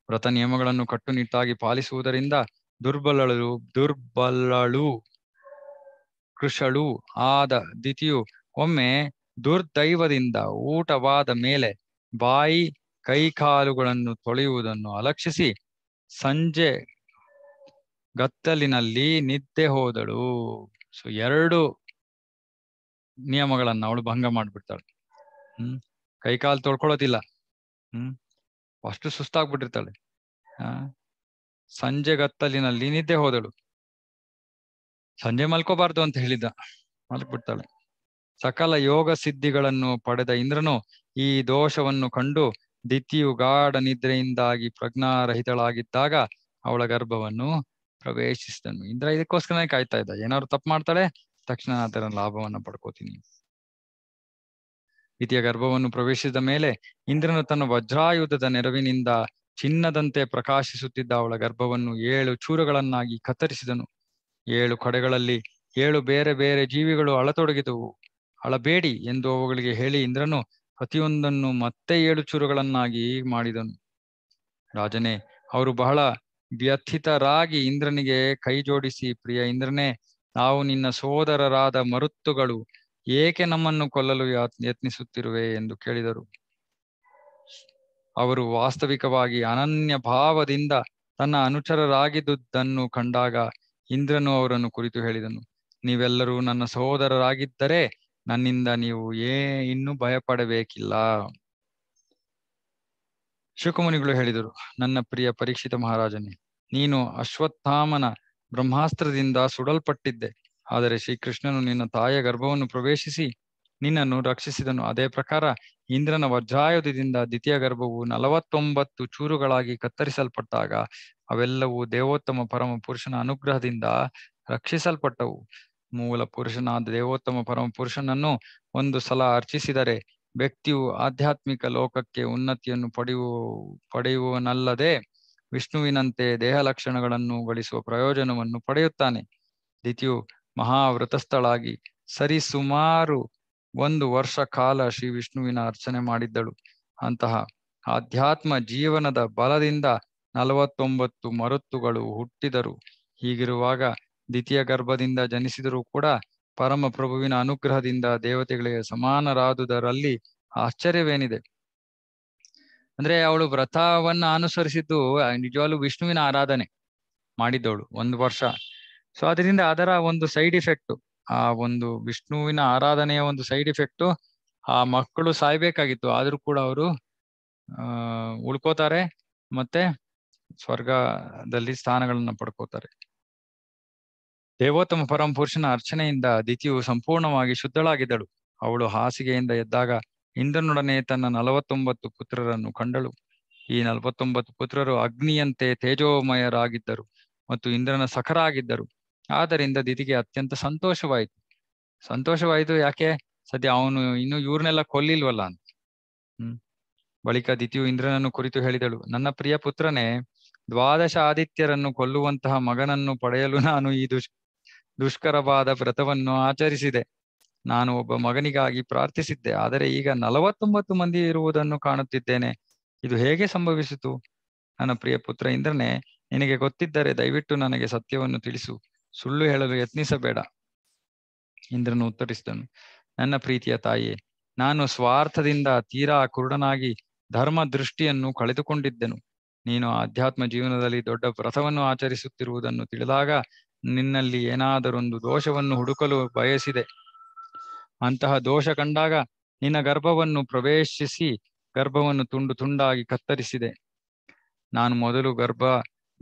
ವ್ರತ ನಿಯಮಗಳನ್ನು ಕಟ್ಟುನಿಟ್ಟಾಗಿ ಪಾಲಿಸುವುದರಿಂದ ದುರ್ಬಲಳು ದುರ್ಬಲಳು ಕೃಷಳು ಆದ ದಿತಿಯು ಒಮ್ಮೆ ದುರ್ದೈವದಿಂದ ಊಟವಾದ ಮೇಲೆ ಬಾಯಿ ಕೈಕಾಲುಗಳನ್ನು ತೊಳೆಯುವುದನ್ನು ಅಲಕ್ಷಿಸಿ ಸಂಜೆ ಗತ್ತಲಿನಲ್ಲಿ ನಿದ್ದೆ ಹೋದಳು ಸೊ ಎರಡು ನಿಯಮಗಳನ್ನು ಅವಳು ಭಂಗ ಮಾಡ್ಬಿಡ್ತಾಳೆ ಹ್ಮ್ ಕೈಕಾಲು ತೊಳ್ಕೊಳ್ಳೋದಿಲ್ಲ ಹ್ಮ್ ಅಷ್ಟು ಸುಸ್ತಾಗ್ಬಿಟ್ಟಿರ್ತಾಳೆ ಆ ಸಂಜೆ ಗತ್ತಲಿನಲ್ಲಿ ನಿದ್ದೆ ಹೋದಳು ಸಂಜೆ ಮಲ್ಕೋಬಾರ್ದು ಅಂತ ಹೇಳಿದ ಮಲ್ಕ್ಬಿಡ್ತಾಳೆ ಸಕಲ ಯೋಗ ಸಿದ್ಧಿಗಳನ್ನು ಪಡೆದ ಇಂದ್ರನು ಈ ದೋಷವನ್ನು ಕಂಡು ದಿತಿಯು ಗಾಢ ನಿದ್ರೆಯಿಂದಾಗಿ ಪ್ರಜ್ಞಾರಹಿತಳಾಗಿದ್ದಾಗ ಅವಳ ಗರ್ಭವನ್ನು ಪ್ರವೇಶಿಸಿದನು ಇಂದ್ರ ಇದಕ್ಕೋಸ್ಕರನೇ ಕಾಯ್ತಾ ಇದ್ದ ಏನಾದ್ರು ತಪ್ಪು ಮಾಡ್ತಾಳೆ ತಕ್ಷಣ ಅದರ ಲಾಭವನ್ನ ಪಡ್ಕೋತೀನಿ ದ್ವಿತೀಯ ಗರ್ಭವನ್ನು ಪ್ರವೇಶಿಸಿದ ಮೇಲೆ ಇಂದ್ರನು ತನ್ನ ವಜ್ರಾಯುಧದ ನೆರವಿನಿಂದ ಚಿನ್ನದಂತೆ ಪ್ರಕಾಶಿಸುತ್ತಿದ್ದ ಅವಳ ಗರ್ಭವನ್ನು ಏಳು ಚೂರುಗಳನ್ನಾಗಿ ಕತ್ತರಿಸಿದನು ಏಳು ಕಡೆಗಳಲ್ಲಿ ಏಳು ಬೇರೆ ಬೇರೆ ಜೀವಿಗಳು ಅಳತೊಡಗಿದವು ಅಳಬೇಡಿ ಎಂದು ಅವುಗಳಿಗೆ ಹೇಳಿ ಇಂದ್ರನು ಪ್ರತಿಯೊಂದನ್ನು ಮತ್ತೆ ಏಳು ಚೂರುಗಳನ್ನಾಗಿ ಮಾಡಿದನು ರಾಜನೇ ಅವರು ಬಹಳ ವ್ಯಥಿತರಾಗಿ ಇಂದ್ರನಿಗೆ ಕೈ ಜೋಡಿಸಿ ಪ್ರಿಯ ಇಂದ್ರನೇ ನಾವು ನಿನ್ನ ಸೋದರರಾದ ಮರುತ್ತುಗಳು ಏಕೆ ನಮ್ಮನ್ನು ಕೊಲ್ಲಲು ಯತ್ನಿಸುತ್ತಿರುವೆ ಎಂದು ಕೇಳಿದರು ಅವರು ವಾಸ್ತವಿಕವಾಗಿ ಅನನ್ಯ ಭಾವದಿಂದ ತನ್ನ ಅನುಚರರಾಗಿದ್ದುದನ್ನು ಕಂಡಾಗ ಇಂದ್ರನು ಅವರನ್ನು ಕುರಿತು ಹೇಳಿದನು ನೀವೆಲ್ಲರೂ ನನ್ನ ಸಹೋದರರಾಗಿದ್ದರೆ ನನ್ನಿಂದ ನೀವು ಏನು ಭಯಪಡಬೇಕಿಲ್ಲ ಶಿವಕುಮುನಿಗಳು ಹೇಳಿದರು ನನ್ನ ಪ್ರಿಯ ಪರೀಕ್ಷಿತ ಮಹಾರಾಜನೇ ನೀನು ಅಶ್ವತ್ಥಾಮನ ಬ್ರಹ್ಮಾಸ್ತ್ರದಿಂದ ಸುಡಲ್ಪಟ್ಟಿದ್ದೆ ಆದರೆ ಶ್ರೀಕೃಷ್ಣನು ನಿನ್ನ ತಾಯಿಯ ಗರ್ಭವನ್ನು ಪ್ರವೇಶಿಸಿ ನಿನ್ನನ್ನು ರಕ್ಷಿಸಿದನು ಅದೇ ಪ್ರಕಾರ ಇಂದ್ರನ ವಜ್ರಾಯುಧದಿಂದ ದ್ವಿತೀಯ ಗರ್ಭವು ನಲವತ್ತೊಂಬತ್ತು ಚೂರುಗಳಾಗಿ ಕತ್ತರಿಸಲ್ಪಟ್ಟಾಗ ಅವೆಲ್ಲವೂ ದೇವೋತ್ತಮ ಪರಮ ಪುರುಷನ ಅನುಗ್ರಹದಿಂದ ರಕ್ಷಿಸಲ್ಪಟ್ಟವು ಮೂಲ ಪುರುಷನಾದ ದೇವೋತ್ತಮ ಪರಮ ಪುರುಷನನ್ನು ಒಂದು ಸಲ ಅರ್ಚಿಸಿದರೆ ವ್ಯಕ್ತಿಯು ಆಧ್ಯಾತ್ಮಿಕ ಲೋಕಕ್ಕೆ ಉನ್ನತಿಯನ್ನು ಪಡೆಯುವ ಪಡೆಯುವನಲ್ಲದೆ ವಿಷ್ಣುವಿನಂತೆ ದೇಹ ಲಕ್ಷಣಗಳನ್ನು ಗಳಿಸುವ ಪ್ರಯೋಜನವನ್ನು ಪಡೆಯುತ್ತಾನೆ ದಿತಿಯು ಮಹಾವ್ರತಸ್ಥಳಾಗಿ ಸರಿ ಸುಮಾರು ಒಂದು ವರ್ಷ ಕಾಲ ಶ್ರೀ ವಿಷ್ಣುವಿನ ಅರ್ಚನೆ ಮಾಡಿದ್ದಳು ಅಂತಹ ಆಧ್ಯಾತ್ಮ ಜೀವನದ ಬಲದಿಂದ ನಲವತ್ತೊಂಬತ್ತು ಮರುತ್ತುಗಳು ಹುಟ್ಟಿದರು ಹೀಗಿರುವಾಗ ದ್ವಿತೀಯ ಗರ್ಭದಿಂದ ಜನಿಸಿದರೂ ಕೂಡ ಪರಮ ಪ್ರಭುವಿನ ಅನುಗ್ರಹದಿಂದ ದೇವತೆಗಳಿಗೆ ಸಮಾನರಾದುದರಲ್ಲಿ ಆಶ್ಚರ್ಯವೇನಿದೆ ಅಂದ್ರೆ ಅವಳು ವ್ರತವನ್ನ ಅನುಸರಿಸಿದ್ದು ನಿಜವಾಗ್ಲೂ ವಿಷ್ಣುವಿನ ಆರಾಧನೆ ಮಾಡಿದ್ದವಳು ಒಂದು ವರ್ಷ ಸೊ ಅದರಿಂದ ಅದರ ಒಂದು ಸೈಡ್ ಇಫೆಕ್ಟ್ ಆ ಒಂದು ವಿಷ್ಣುವಿನ ಆರಾಧನೆಯ ಒಂದು ಸೈಡ್ ಇಫೆಕ್ಟ್ ಆ ಮಕ್ಕಳು ಸಾಯ್ಬೇಕಾಗಿತ್ತು ಆದ್ರೂ ಕೂಡ ಅವರು ಆ ಉಳ್ಕೋತಾರೆ ಮತ್ತೆ ಸ್ವರ್ಗದಲ್ಲಿ ಸ್ಥಾನಗಳನ್ನ ಪಡ್ಕೋತಾರೆ ದೇವೋತ್ತಮ ಪರಂಪುರುಷನ ಅರ್ಚನೆಯಿಂದ ದಿತಿಯು ಸಂಪೂರ್ಣವಾಗಿ ಶುದ್ಧಳಾಗಿದ್ದಳು ಅವಳು ಹಾಸಿಗೆಯಿಂದ ಎದ್ದಾಗ ಇಂದ್ರನೊಡನೆ ತನ್ನ ನಲವತ್ತೊಂಬತ್ತು ಪುತ್ರರನ್ನು ಕಂಡಳು ಈ ನಲವತ್ತೊಂಬತ್ತು ಪುತ್ರರು ಅಗ್ನಿಯಂತೆ ತೇಜೋಮಯರಾಗಿದ್ದರು ಮತ್ತು ಇಂದ್ರನ ಸಖರಾಗಿದ್ದರು ಆದ್ದರಿಂದ ದಿತಿಗೆ ಅತ್ಯಂತ ಸಂತೋಷವಾಯಿತು ಸಂತೋಷವಾಯಿತು ಯಾಕೆ ಸದ್ಯ ಅವನು ಇನ್ನು ಇವ್ರನ್ನೆಲ್ಲ ಕೊಲ್ಲಿಲ್ವಲ್ಲ ಅಂತ ಹ್ಮ್ ಬಳಿಕ ದಿತಿಯು ಇಂದ್ರನನ್ನು ಕುರಿತು ಹೇಳಿದಳು ನನ್ನ ಪ್ರಿಯ ಪುತ್ರನೇ ದ್ವಾದಶ ಆದಿತ್ಯರನ್ನು ಕೊಲ್ಲುವಂತಹ ಮಗನನ್ನು ಪಡೆಯಲು ನಾನು ಈ ದುಷ್ ದುಷ್ಕರವಾದ ವ್ರತವನ್ನು ಆಚರಿಸಿದೆ ನಾನು ಒಬ್ಬ ಮಗನಿಗಾಗಿ ಪ್ರಾರ್ಥಿಸಿದ್ದೆ ಆದರೆ ಈಗ ನಲವತ್ತೊಂಬತ್ತು ಮಂದಿ ಇರುವುದನ್ನು ಕಾಣುತ್ತಿದ್ದೇನೆ ಇದು ಹೇಗೆ ಸಂಭವಿಸಿತು ನನ್ನ ಪ್ರಿಯ ಪುತ್ರ ಇಂದ್ರನೇ ನಿನಗೆ ಗೊತ್ತಿದ್ದರೆ ದಯವಿಟ್ಟು ನನಗೆ ಸತ್ಯವನ್ನು ತಿಳಿಸು ಸುಳ್ಳು ಹೇಳಲು ಯತ್ನಿಸಬೇಡ ಇಂದ್ರನು ಉತ್ತರಿಸಿದನು ನನ್ನ ಪ್ರೀತಿಯ ತಾಯಿಯೇ ನಾನು ಸ್ವಾರ್ಥದಿಂದ ತೀರಾ ಕುರುಡನಾಗಿ ಧರ್ಮ ದೃಷ್ಟಿಯನ್ನು ಕಳೆದುಕೊಂಡಿದ್ದೆನು ನೀನು ಆಧ್ಯಾತ್ಮ ಜೀವನದಲ್ಲಿ ದೊಡ್ಡ ವ್ರತವನ್ನು ಆಚರಿಸುತ್ತಿರುವುದನ್ನು ತಿಳಿದಾಗ ನಿನ್ನಲ್ಲಿ ಏನಾದರೊಂದು ದೋಷವನ್ನು ಹುಡುಕಲು ಬಯಸಿದೆ ಅಂತಹ ದೋಷ ಕಂಡಾಗ ನಿನ್ನ ಗರ್ಭವನ್ನು ಪ್ರವೇಶಿಸಿ ಗರ್ಭವನ್ನು ತುಂಡು ತುಂಡಾಗಿ ಕತ್ತರಿಸಿದೆ ನಾನು ಮೊದಲು ಗರ್ಭ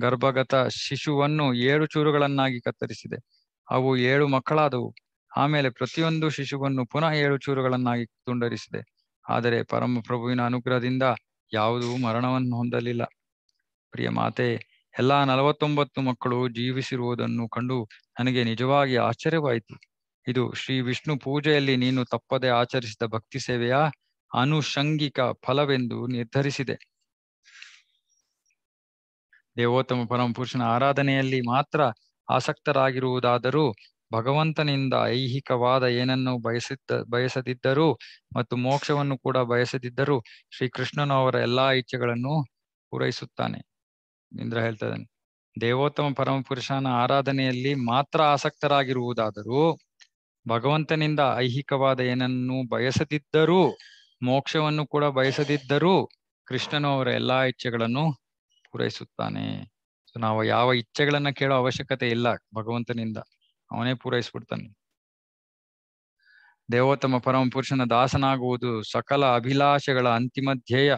ಗರ್ಭಗತ ಶಿಶುವನ್ನು ಏಳು ಚೂರುಗಳನ್ನಾಗಿ ಕತ್ತರಿಸಿದೆ ಅವು ಏಳು ಮಕ್ಕಳಾದವು ಆಮೇಲೆ ಪ್ರತಿಯೊಂದು ಶಿಶುವನ್ನು ಪುನಃ ಏಳು ಚೂರುಗಳನ್ನಾಗಿ ತುಂಡರಿಸಿದೆ ಆದರೆ ಪರಮಪ್ರಭುವಿನ ಅನುಗ್ರಹದಿಂದ ಯಾವುದೂ ಮರಣವನ್ನು ಹೊಂದಲಿಲ್ಲ ಪ್ರಿಯ ಮಾತೆ ಎಲ್ಲಾ ನಲವತ್ತೊಂಬತ್ತು ಮಕ್ಕಳು ಜೀವಿಸಿರುವುದನ್ನು ಕಂಡು ನನಗೆ ನಿಜವಾಗಿ ಆಶ್ಚರ್ಯವಾಯಿತು ಇದು ಶ್ರೀ ವಿಷ್ಣು ಪೂಜೆಯಲ್ಲಿ ನೀನು ತಪ್ಪದೆ ಆಚರಿಸಿದ ಭಕ್ತಿ ಸೇವೆಯ ಆನುಷಂಗಿಕ ಫಲವೆಂದು ನಿರ್ಧರಿಸಿದೆ ದೇವೋತ್ತಮ ಪರಮಪುರುಷನ ಆರಾಧನೆಯಲ್ಲಿ ಮಾತ್ರ ಆಸಕ್ತರಾಗಿರುವುದಾದರೂ ಭಗವಂತನಿಂದ ಐಹಿಕವಾದ ಏನನ್ನು ಬಯಸಿದ್ದ ಬಯಸದಿದ್ದರೂ ಮತ್ತು ಮೋಕ್ಷವನ್ನು ಕೂಡ ಬಯಸದಿದ್ದರೂ ಶ್ರೀಕೃಷ್ಣನು ಅವರ ಎಲ್ಲಾ ಇಚ್ಛೆಗಳನ್ನು ಪೂರೈಸುತ್ತಾನೆ ಇಂದ್ರ ಹೇಳ್ತಾ ದೇವೋತ್ತಮ ಪರಮ ಪುರುಷನ ಆರಾಧನೆಯಲ್ಲಿ ಮಾತ್ರ ಆಸಕ್ತರಾಗಿರುವುದಾದರೂ ಭಗವಂತನಿಂದ ಐಹಿಕವಾದ ಏನನ್ನು ಬಯಸದಿದ್ದರೂ ಮೋಕ್ಷವನ್ನು ಕೂಡ ಬಯಸದಿದ್ದರೂ ಕೃಷ್ಣನು ಅವರ ಎಲ್ಲಾ ಇಚ್ಛೆಗಳನ್ನು ಪೂರೈಸುತ್ತಾನೆ ನಾವು ಯಾವ ಇಚ್ಛೆಗಳನ್ನ ಕೇಳೋ ಅವಶ್ಯಕತೆ ಇಲ್ಲ ಭಗವಂತನಿಂದ ಅವನೇ ಪೂರೈಸ್ಬಿಡ್ತಾನೆ ದೇವೋತ್ತಮ ಪರಮ ಪುರುಷನ ದಾಸನಾಗುವುದು ಸಕಲ ಅಭಿಲಾಷೆಗಳ ಅಂತಿಮ ಧ್ಯೇಯ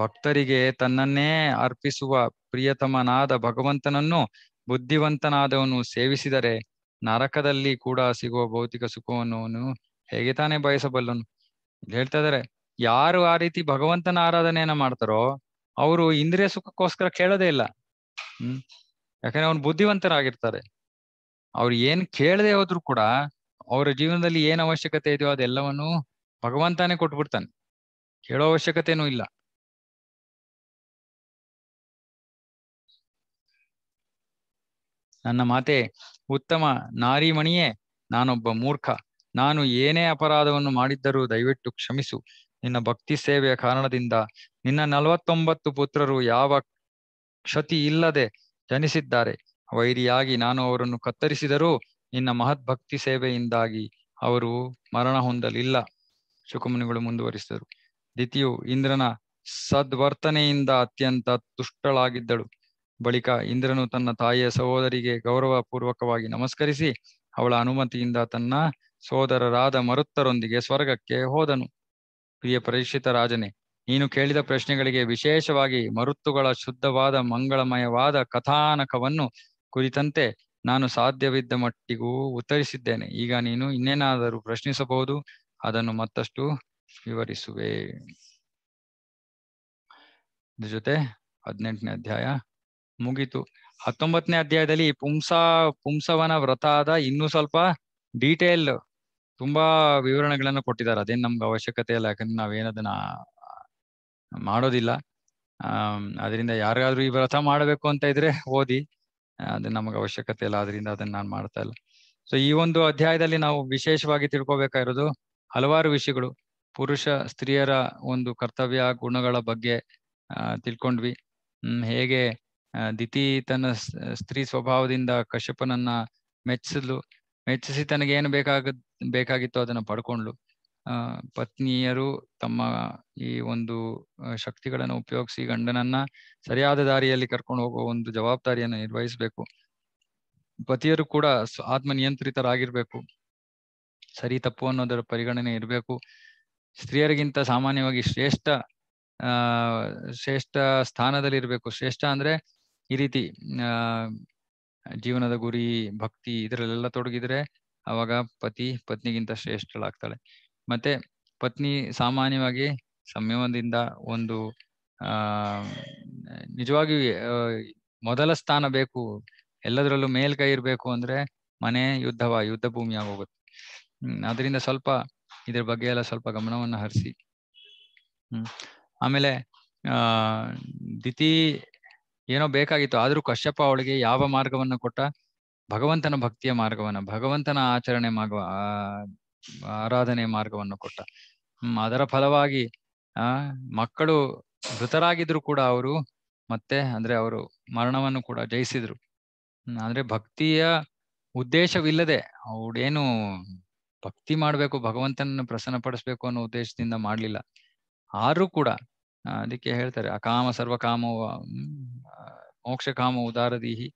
ಭಕ್ತರಿಗೆ ತನ್ನನ್ನೇ ಅರ್ಪಿಸುವ ಪ್ರಿಯತಮನಾದ ಭಗವಂತನನ್ನು ಬುದ್ಧಿವಂತನಾದವನು ಸೇವಿಸಿದರೆ ನರಕದಲ್ಲಿ ಕೂಡ ಸಿಗುವ ಭೌತಿಕ ಸುಖವನ್ನು ಹೇಗೆ ತಾನೇ ಬಯಸಬಲ್ಲನು ಹೇಳ್ತಾ ಇದಾರೆ ಯಾರು ಆ ರೀತಿ ಭಗವಂತನ ಆರಾಧನೆಯನ್ನ ಮಾಡ್ತಾರೋ ಅವರು ಇಂದ್ರಿಯ ಸುಖಕ್ಕೋಸ್ಕರ ಕೇಳೋದೇ ಇಲ್ಲ ಹ್ಮ್ ಯಾಕಂದ್ರೆ ಅವನು ಬುದ್ಧಿವಂತರಾಗಿರ್ತಾರೆ ಅವ್ರು ಏನ್ ಕೇಳದೆ ಹೋದ್ರು ಕೂಡ ಅವರ ಜೀವನದಲ್ಲಿ ಏನ್ ಅವಶ್ಯಕತೆ ಇದೆಯೋ ಅದೆಲ್ಲವನ್ನು ಭಗವಂತನೇ ಕೊಟ್ಬಿಡ್ತಾನೆ ಕೇಳೋ ಅವಶ್ಯಕತೆನೂ ಇಲ್ಲ ನನ್ನ ಮಾತೆ ಉತ್ತಮ ನಾರಿಮಣಿಯೇ ನಾನೊಬ್ಬ ಮೂರ್ಖ ನಾನು ಏನೇ ಅಪರಾಧವನ್ನು ಮಾಡಿದ್ದರೂ ದಯವಿಟ್ಟು ಕ್ಷಮಿಸು ನಿನ್ನ ಭಕ್ತಿ ಸೇವೆಯ ಕಾರಣದಿಂದ ನಿನ್ನ ನಲವತ್ತೊಂಬತ್ತು ಪುತ್ರರು ಯಾವ ಕ್ಷತಿ ಇಲ್ಲದೆ ಜನಿಸಿದ್ದಾರೆ ವೈರಿಯಾಗಿ ನಾನು ಅವರನ್ನು ಕತ್ತರಿಸಿದರೂ ನಿನ್ನ ಮಹತ್ ಭಕ್ತಿ ಸೇವೆಯಿಂದಾಗಿ ಅವರು ಮರಣ ಹೊಂದಲಿಲ್ಲ ಶುಕಮುನಿಗಳು ಮುಂದುವರಿಸಿದರು ದಿತಿಯು ಇಂದ್ರನ ಸದ್ವರ್ತನೆಯಿಂದ ಅತ್ಯಂತ ತುಷ್ಟಳಾಗಿದ್ದಳು ಬಳಿಕ ಇಂದ್ರನು ತನ್ನ ತಾಯಿಯ ಸಹೋದರಿಗೆ ಗೌರವ ಪೂರ್ವಕವಾಗಿ ನಮಸ್ಕರಿಸಿ ಅವಳ ಅನುಮತಿಯಿಂದ ತನ್ನ ಸೋದರರಾದ ಮರುತ್ತರೊಂದಿಗೆ ಸ್ವರ್ಗಕ್ಕೆ ಹೋದನು ಪ್ರಿಯ ಪರಿಚಿತ ರಾಜನೇ ನೀನು ಕೇಳಿದ ಪ್ರಶ್ನೆಗಳಿಗೆ ವಿಶೇಷವಾಗಿ ಮರುತ್ತುಗಳ ಶುದ್ಧವಾದ ಮಂಗಳಮಯವಾದ ಕಥಾನಕವನ್ನು ಕುರಿತಂತೆ ನಾನು ಸಾಧ್ಯವಿದ್ದ ಮಟ್ಟಿಗೂ ಉತ್ತರಿಸಿದ್ದೇನೆ ಈಗ ನೀನು ಇನ್ನೇನಾದರೂ ಪ್ರಶ್ನಿಸಬಹುದು ಅದನ್ನು ಮತ್ತಷ್ಟು ವಿವರಿಸುವೆ ಜೊತೆ ಹದಿನೆಂಟನೇ ಅಧ್ಯಾಯ ಮುಗೀತು ಹತ್ತೊಂಬತ್ತನೇ ಅಧ್ಯಾಯದಲ್ಲಿ ಪುಂಸ ಪುಂಸವನ ಆದ ಇನ್ನೂ ಸ್ವಲ್ಪ ಡೀಟೇಲ್ ತುಂಬಾ ವಿವರಣೆಗಳನ್ನು ಕೊಟ್ಟಿದ್ದಾರೆ ಅದೇನ್ ನಮ್ಗೆ ಅವಶ್ಯಕತೆ ಇಲ್ಲ ಯಾಕಂದ್ರೆ ನಾವೇನದನ್ನ ಮಾಡೋದಿಲ್ಲ ಅದರಿಂದ ಯಾರಿಗಾದ್ರೂ ಈ ವ್ರತ ಮಾಡಬೇಕು ಅಂತ ಇದ್ರೆ ಓದಿ ಅದು ನಮಗೆ ಅವಶ್ಯಕತೆ ಇಲ್ಲ ಅದರಿಂದ ಅದನ್ನ ನಾನು ಮಾಡ್ತಾ ಇಲ್ಲ ಸೊ ಈ ಒಂದು ಅಧ್ಯಾಯದಲ್ಲಿ ನಾವು ವಿಶೇಷವಾಗಿ ತಿಳ್ಕೊಬೇಕಾಗಿರೋದು ಹಲವಾರು ವಿಷಯಗಳು ಪುರುಷ ಸ್ತ್ರೀಯರ ಒಂದು ಕರ್ತವ್ಯ ಗುಣಗಳ ಬಗ್ಗೆ ತಿಳ್ಕೊಂಡ್ವಿ ಹೇಗೆ ದಿತಿ ತನ್ನ ಸ್ತ್ರೀ ಸ್ವಭಾವದಿಂದ ಕಶ್ಯಪನನ್ನ ಮೆಚ್ಚಿದ್ಲು ಮೆಚ್ಚಿಸಿ ತನಗೇನು ಏನು ಬೇಕಾಗ ಬೇಕಾಗಿತ್ತು ಅದನ್ನ ಪಡ್ಕೊಂಡ್ಲು ಪತ್ನಿಯರು ತಮ್ಮ ಈ ಒಂದು ಶಕ್ತಿಗಳನ್ನು ಉಪಯೋಗಿಸಿ ಗಂಡನನ್ನ ಸರಿಯಾದ ದಾರಿಯಲ್ಲಿ ಕರ್ಕೊಂಡು ಹೋಗೋ ಒಂದು ಜವಾಬ್ದಾರಿಯನ್ನು ನಿರ್ವಹಿಸಬೇಕು ಪತಿಯರು ಕೂಡ ಆತ್ಮ ನಿಯಂತ್ರಿತರಾಗಿರ್ಬೇಕು ಸರಿ ತಪ್ಪು ಅನ್ನೋದರ ಪರಿಗಣನೆ ಇರಬೇಕು ಸ್ತ್ರೀಯರಿಗಿಂತ ಸಾಮಾನ್ಯವಾಗಿ ಶ್ರೇಷ್ಠ ಆ ಶ್ರೇಷ್ಠ ಸ್ಥಾನದಲ್ಲಿ ಇರಬೇಕು ಶ್ರೇಷ್ಠ ಅಂದ್ರೆ ಈ ರೀತಿ ಜೀವನದ ಗುರಿ ಭಕ್ತಿ ಇದರಲ್ಲೆಲ್ಲ ತೊಡಗಿದ್ರೆ ಅವಾಗ ಪತಿ ಪತ್ನಿಗಿಂತ ಶ್ರೇಷ್ಠಳಾಗ್ತಾಳೆ ಮತ್ತೆ ಪತ್ನಿ ಸಾಮಾನ್ಯವಾಗಿ ಸಂಯಮದಿಂದ ಒಂದು ಆ ನಿಜವಾಗಿ ಮೊದಲ ಸ್ಥಾನ ಬೇಕು ಎಲ್ಲದರಲ್ಲೂ ಮೇಲ್ಕೈ ಇರ್ಬೇಕು ಅಂದ್ರೆ ಮನೆ ಯುದ್ಧವ ಯುದ್ಧ ಭೂಮಿ ಆಗೋಗುತ್ತೆ ಅದರಿಂದ ಸ್ವಲ್ಪ ಇದ್ರ ಬಗ್ಗೆ ಎಲ್ಲ ಸ್ವಲ್ಪ ಗಮನವನ್ನು ಹರಿಸಿ ಹ್ಮ್ ಆಮೇಲೆ ಆ ದಿತಿ ಏನೋ ಬೇಕಾಗಿತ್ತು ಆದ್ರೂ ಕಶ್ಯಪ ಅವಳಿಗೆ ಯಾವ ಮಾರ್ಗವನ್ನು ಕೊಟ್ಟ ಭಗವಂತನ ಭಕ್ತಿಯ ಮಾರ್ಗವನ್ನ ಭಗವಂತನ ಆಚರಣೆ ಮಾರ್ಗ ಆರಾಧನೆ ಮಾರ್ಗವನ್ನು ಕೊಟ್ಟ ಹ್ಮ್ ಅದರ ಫಲವಾಗಿ ಆ ಮಕ್ಕಳು ಮೃತರಾಗಿದ್ರು ಕೂಡ ಅವರು ಮತ್ತೆ ಅಂದ್ರೆ ಅವರು ಮರಣವನ್ನು ಕೂಡ ಜಯಿಸಿದ್ರು ಅಂದ್ರೆ ಭಕ್ತಿಯ ಉದ್ದೇಶವಿಲ್ಲದೆ ಅವಳೇನು ಭಕ್ತಿ ಮಾಡ್ಬೇಕು ಭಗವಂತನನ್ನು ಪ್ರಸನ್ನ ಪಡಿಸ್ಬೇಕು ಅನ್ನೋ ಉದ್ದೇಶದಿಂದ ಮಾಡ್ಲಿಲ್ಲ ಆದ್ರೂ ಕೂಡ ಅದಕ್ಕೆ ಹೇಳ್ತಾರೆ ಅಕಾಮ ಸರ್ವಕಾಮೋ ಮೋಕ್ಷಕಾಮ ಉದಾರದೀಹಿ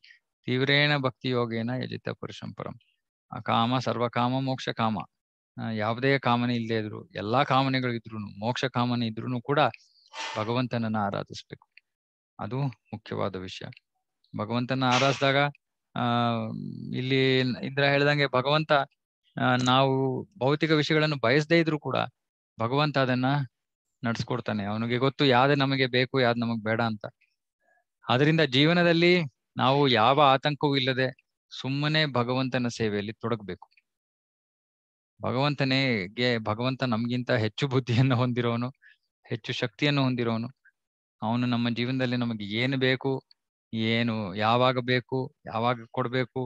ತೀವ್ರೇಣ ಭಕ್ತಿ ಯೋಗೇನ ಯಜಿತ ಪರಶಂಪರಂ ಆ ಅಕಾಮ ಸರ್ವಕಾಮ ಮೋಕ್ಷ ಕಾಮ ಯಾವುದೇ ಕಾಮನೆ ಇಲ್ಲದೆ ಇದ್ರು ಎಲ್ಲಾ ಕಾಮನೆಗಳಿದ್ರು ಮೋಕ್ಷ ಕಾಮನೆ ಇದ್ರು ಕೂಡ ಭಗವಂತನನ್ನ ಆರಾಧಿಸ್ಬೇಕು ಅದು ಮುಖ್ಯವಾದ ವಿಷಯ ಭಗವಂತನ ಆರಾಧಿಸಿದಾಗ ಆ ಇಲ್ಲಿ ಇಂದ್ರ ಹೇಳ್ದಂಗೆ ಭಗವಂತ ನಾವು ಭೌತಿಕ ವಿಷಯಗಳನ್ನು ಬಯಸದೇ ಇದ್ರು ಕೂಡ ಭಗವಂತ ಅದನ್ನ ನಡ್ಸ್ಕೊಡ್ತಾನೆ ಅವನಿಗೆ ಗೊತ್ತು ಯಾವ್ದು ನಮಗೆ ಬೇಕು ಯಾವ್ದು ನಮಗ್ ಬೇಡ ಅಂತ ಆದ್ರಿಂದ ಜೀವನದಲ್ಲಿ ನಾವು ಯಾವ ಆತಂಕವೂ ಇಲ್ಲದೆ ಸುಮ್ಮನೆ ಭಗವಂತನ ಸೇವೆಯಲ್ಲಿ ತೊಡಗಬೇಕು ಭಗವಂತನೇಗೆ ಭಗವಂತ ನಮ್ಗಿಂತ ಹೆಚ್ಚು ಬುದ್ಧಿಯನ್ನು ಹೊಂದಿರೋನು ಹೆಚ್ಚು ಶಕ್ತಿಯನ್ನು ಹೊಂದಿರೋನು ಅವನು ನಮ್ಮ ಜೀವನದಲ್ಲಿ ನಮಗೆ ಏನು ಬೇಕು ಏನು ಯಾವಾಗ ಬೇಕು ಯಾವಾಗ ಕೊಡಬೇಕು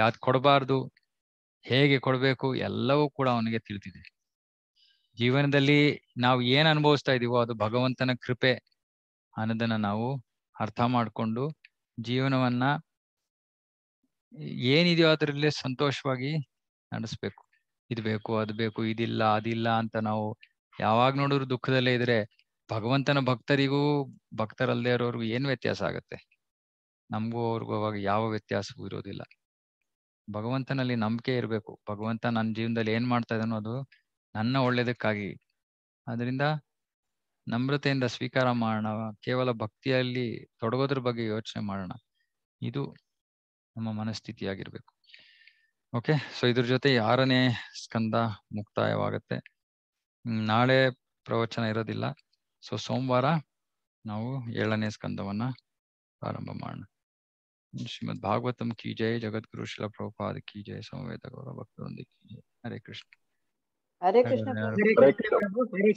ಯಾವ್ದು ಕೊಡಬಾರ್ದು ಹೇಗೆ ಕೊಡಬೇಕು ಎಲ್ಲವೂ ಕೂಡ ಅವನಿಗೆ ತಿಳಿದಿದೆ ಜೀವನದಲ್ಲಿ ನಾವು ಏನ್ ಅನುಭವಿಸ್ತಾ ಇದೀವೋ ಅದು ಭಗವಂತನ ಕೃಪೆ ಅನ್ನೋದನ್ನ ನಾವು ಅರ್ಥ ಮಾಡಿಕೊಂಡು ಜೀವನವನ್ನ ಏನಿದೆಯೋ ಅದರಲ್ಲೇ ಸಂತೋಷವಾಗಿ ನಡೆಸ್ಬೇಕು ಇದು ಬೇಕು ಅದು ಬೇಕು ಇದಿಲ್ಲ ಅದಿಲ್ಲ ಅಂತ ನಾವು ಯಾವಾಗ ನೋಡಿದ್ರು ದುಃಖದಲ್ಲೇ ಇದ್ರೆ ಭಗವಂತನ ಭಕ್ತರಿಗೂ ಭಕ್ತರಲ್ಲದೆ ಇರೋರ್ಗು ಏನ್ ವ್ಯತ್ಯಾಸ ಆಗತ್ತೆ ನಮಗೂ ಅವ್ರಿಗೂ ಅವಾಗ ಯಾವ ವ್ಯತ್ಯಾಸವೂ ಇರೋದಿಲ್ಲ ಭಗವಂತನಲ್ಲಿ ನಂಬಿಕೆ ಇರಬೇಕು ಭಗವಂತ ನನ್ನ ಜೀವನದಲ್ಲಿ ಏನ್ ಮಾಡ್ತಾ ಇದ್ದಾನೋ ಅದು ನನ್ನ ಒಳ್ಳೆಯದಕ್ಕಾಗಿ ಅದರಿಂದ ನಮ್ರತೆಯಿಂದ ಸ್ವೀಕಾರ ಮಾಡೋಣ ಕೇವಲ ಭಕ್ತಿಯಲ್ಲಿ ತೊಡಗೋದ್ರ ಬಗ್ಗೆ ಯೋಚನೆ ಮಾಡೋಣ ಇದು ನಮ್ಮ ಮನಸ್ಥಿತಿಯಾಗಿರ್ಬೇಕು ಓಕೆ ಸೊ ಇದ್ರ ಜೊತೆ ಆರನೇ ಸ್ಕಂದ ಮುಕ್ತಾಯವಾಗತ್ತೆ ನಾಳೆ ಪ್ರವಚನ ಇರೋದಿಲ್ಲ ಸೊ ಸೋಮವಾರ ನಾವು ಏಳನೇ ಸ್ಕಂದವನ್ನ ಪ್ರಾರಂಭ ಮಾಡೋಣ ಶ್ರೀಮದ್ ಭಾಗವತಂ ಕಿ ಜಯ ಜಗದ್ಗುರು ಶಿಲ ಪ್ರಭುಪಾದ ಕಿ ಜಯ ಸೋಮವೇದ ಗೌರವ ಭಕ್ತರೊಂದಿಗೆ ಹರೇ ಕೃಷ್ಣ हरे कृष्ण हरे
कृष्ण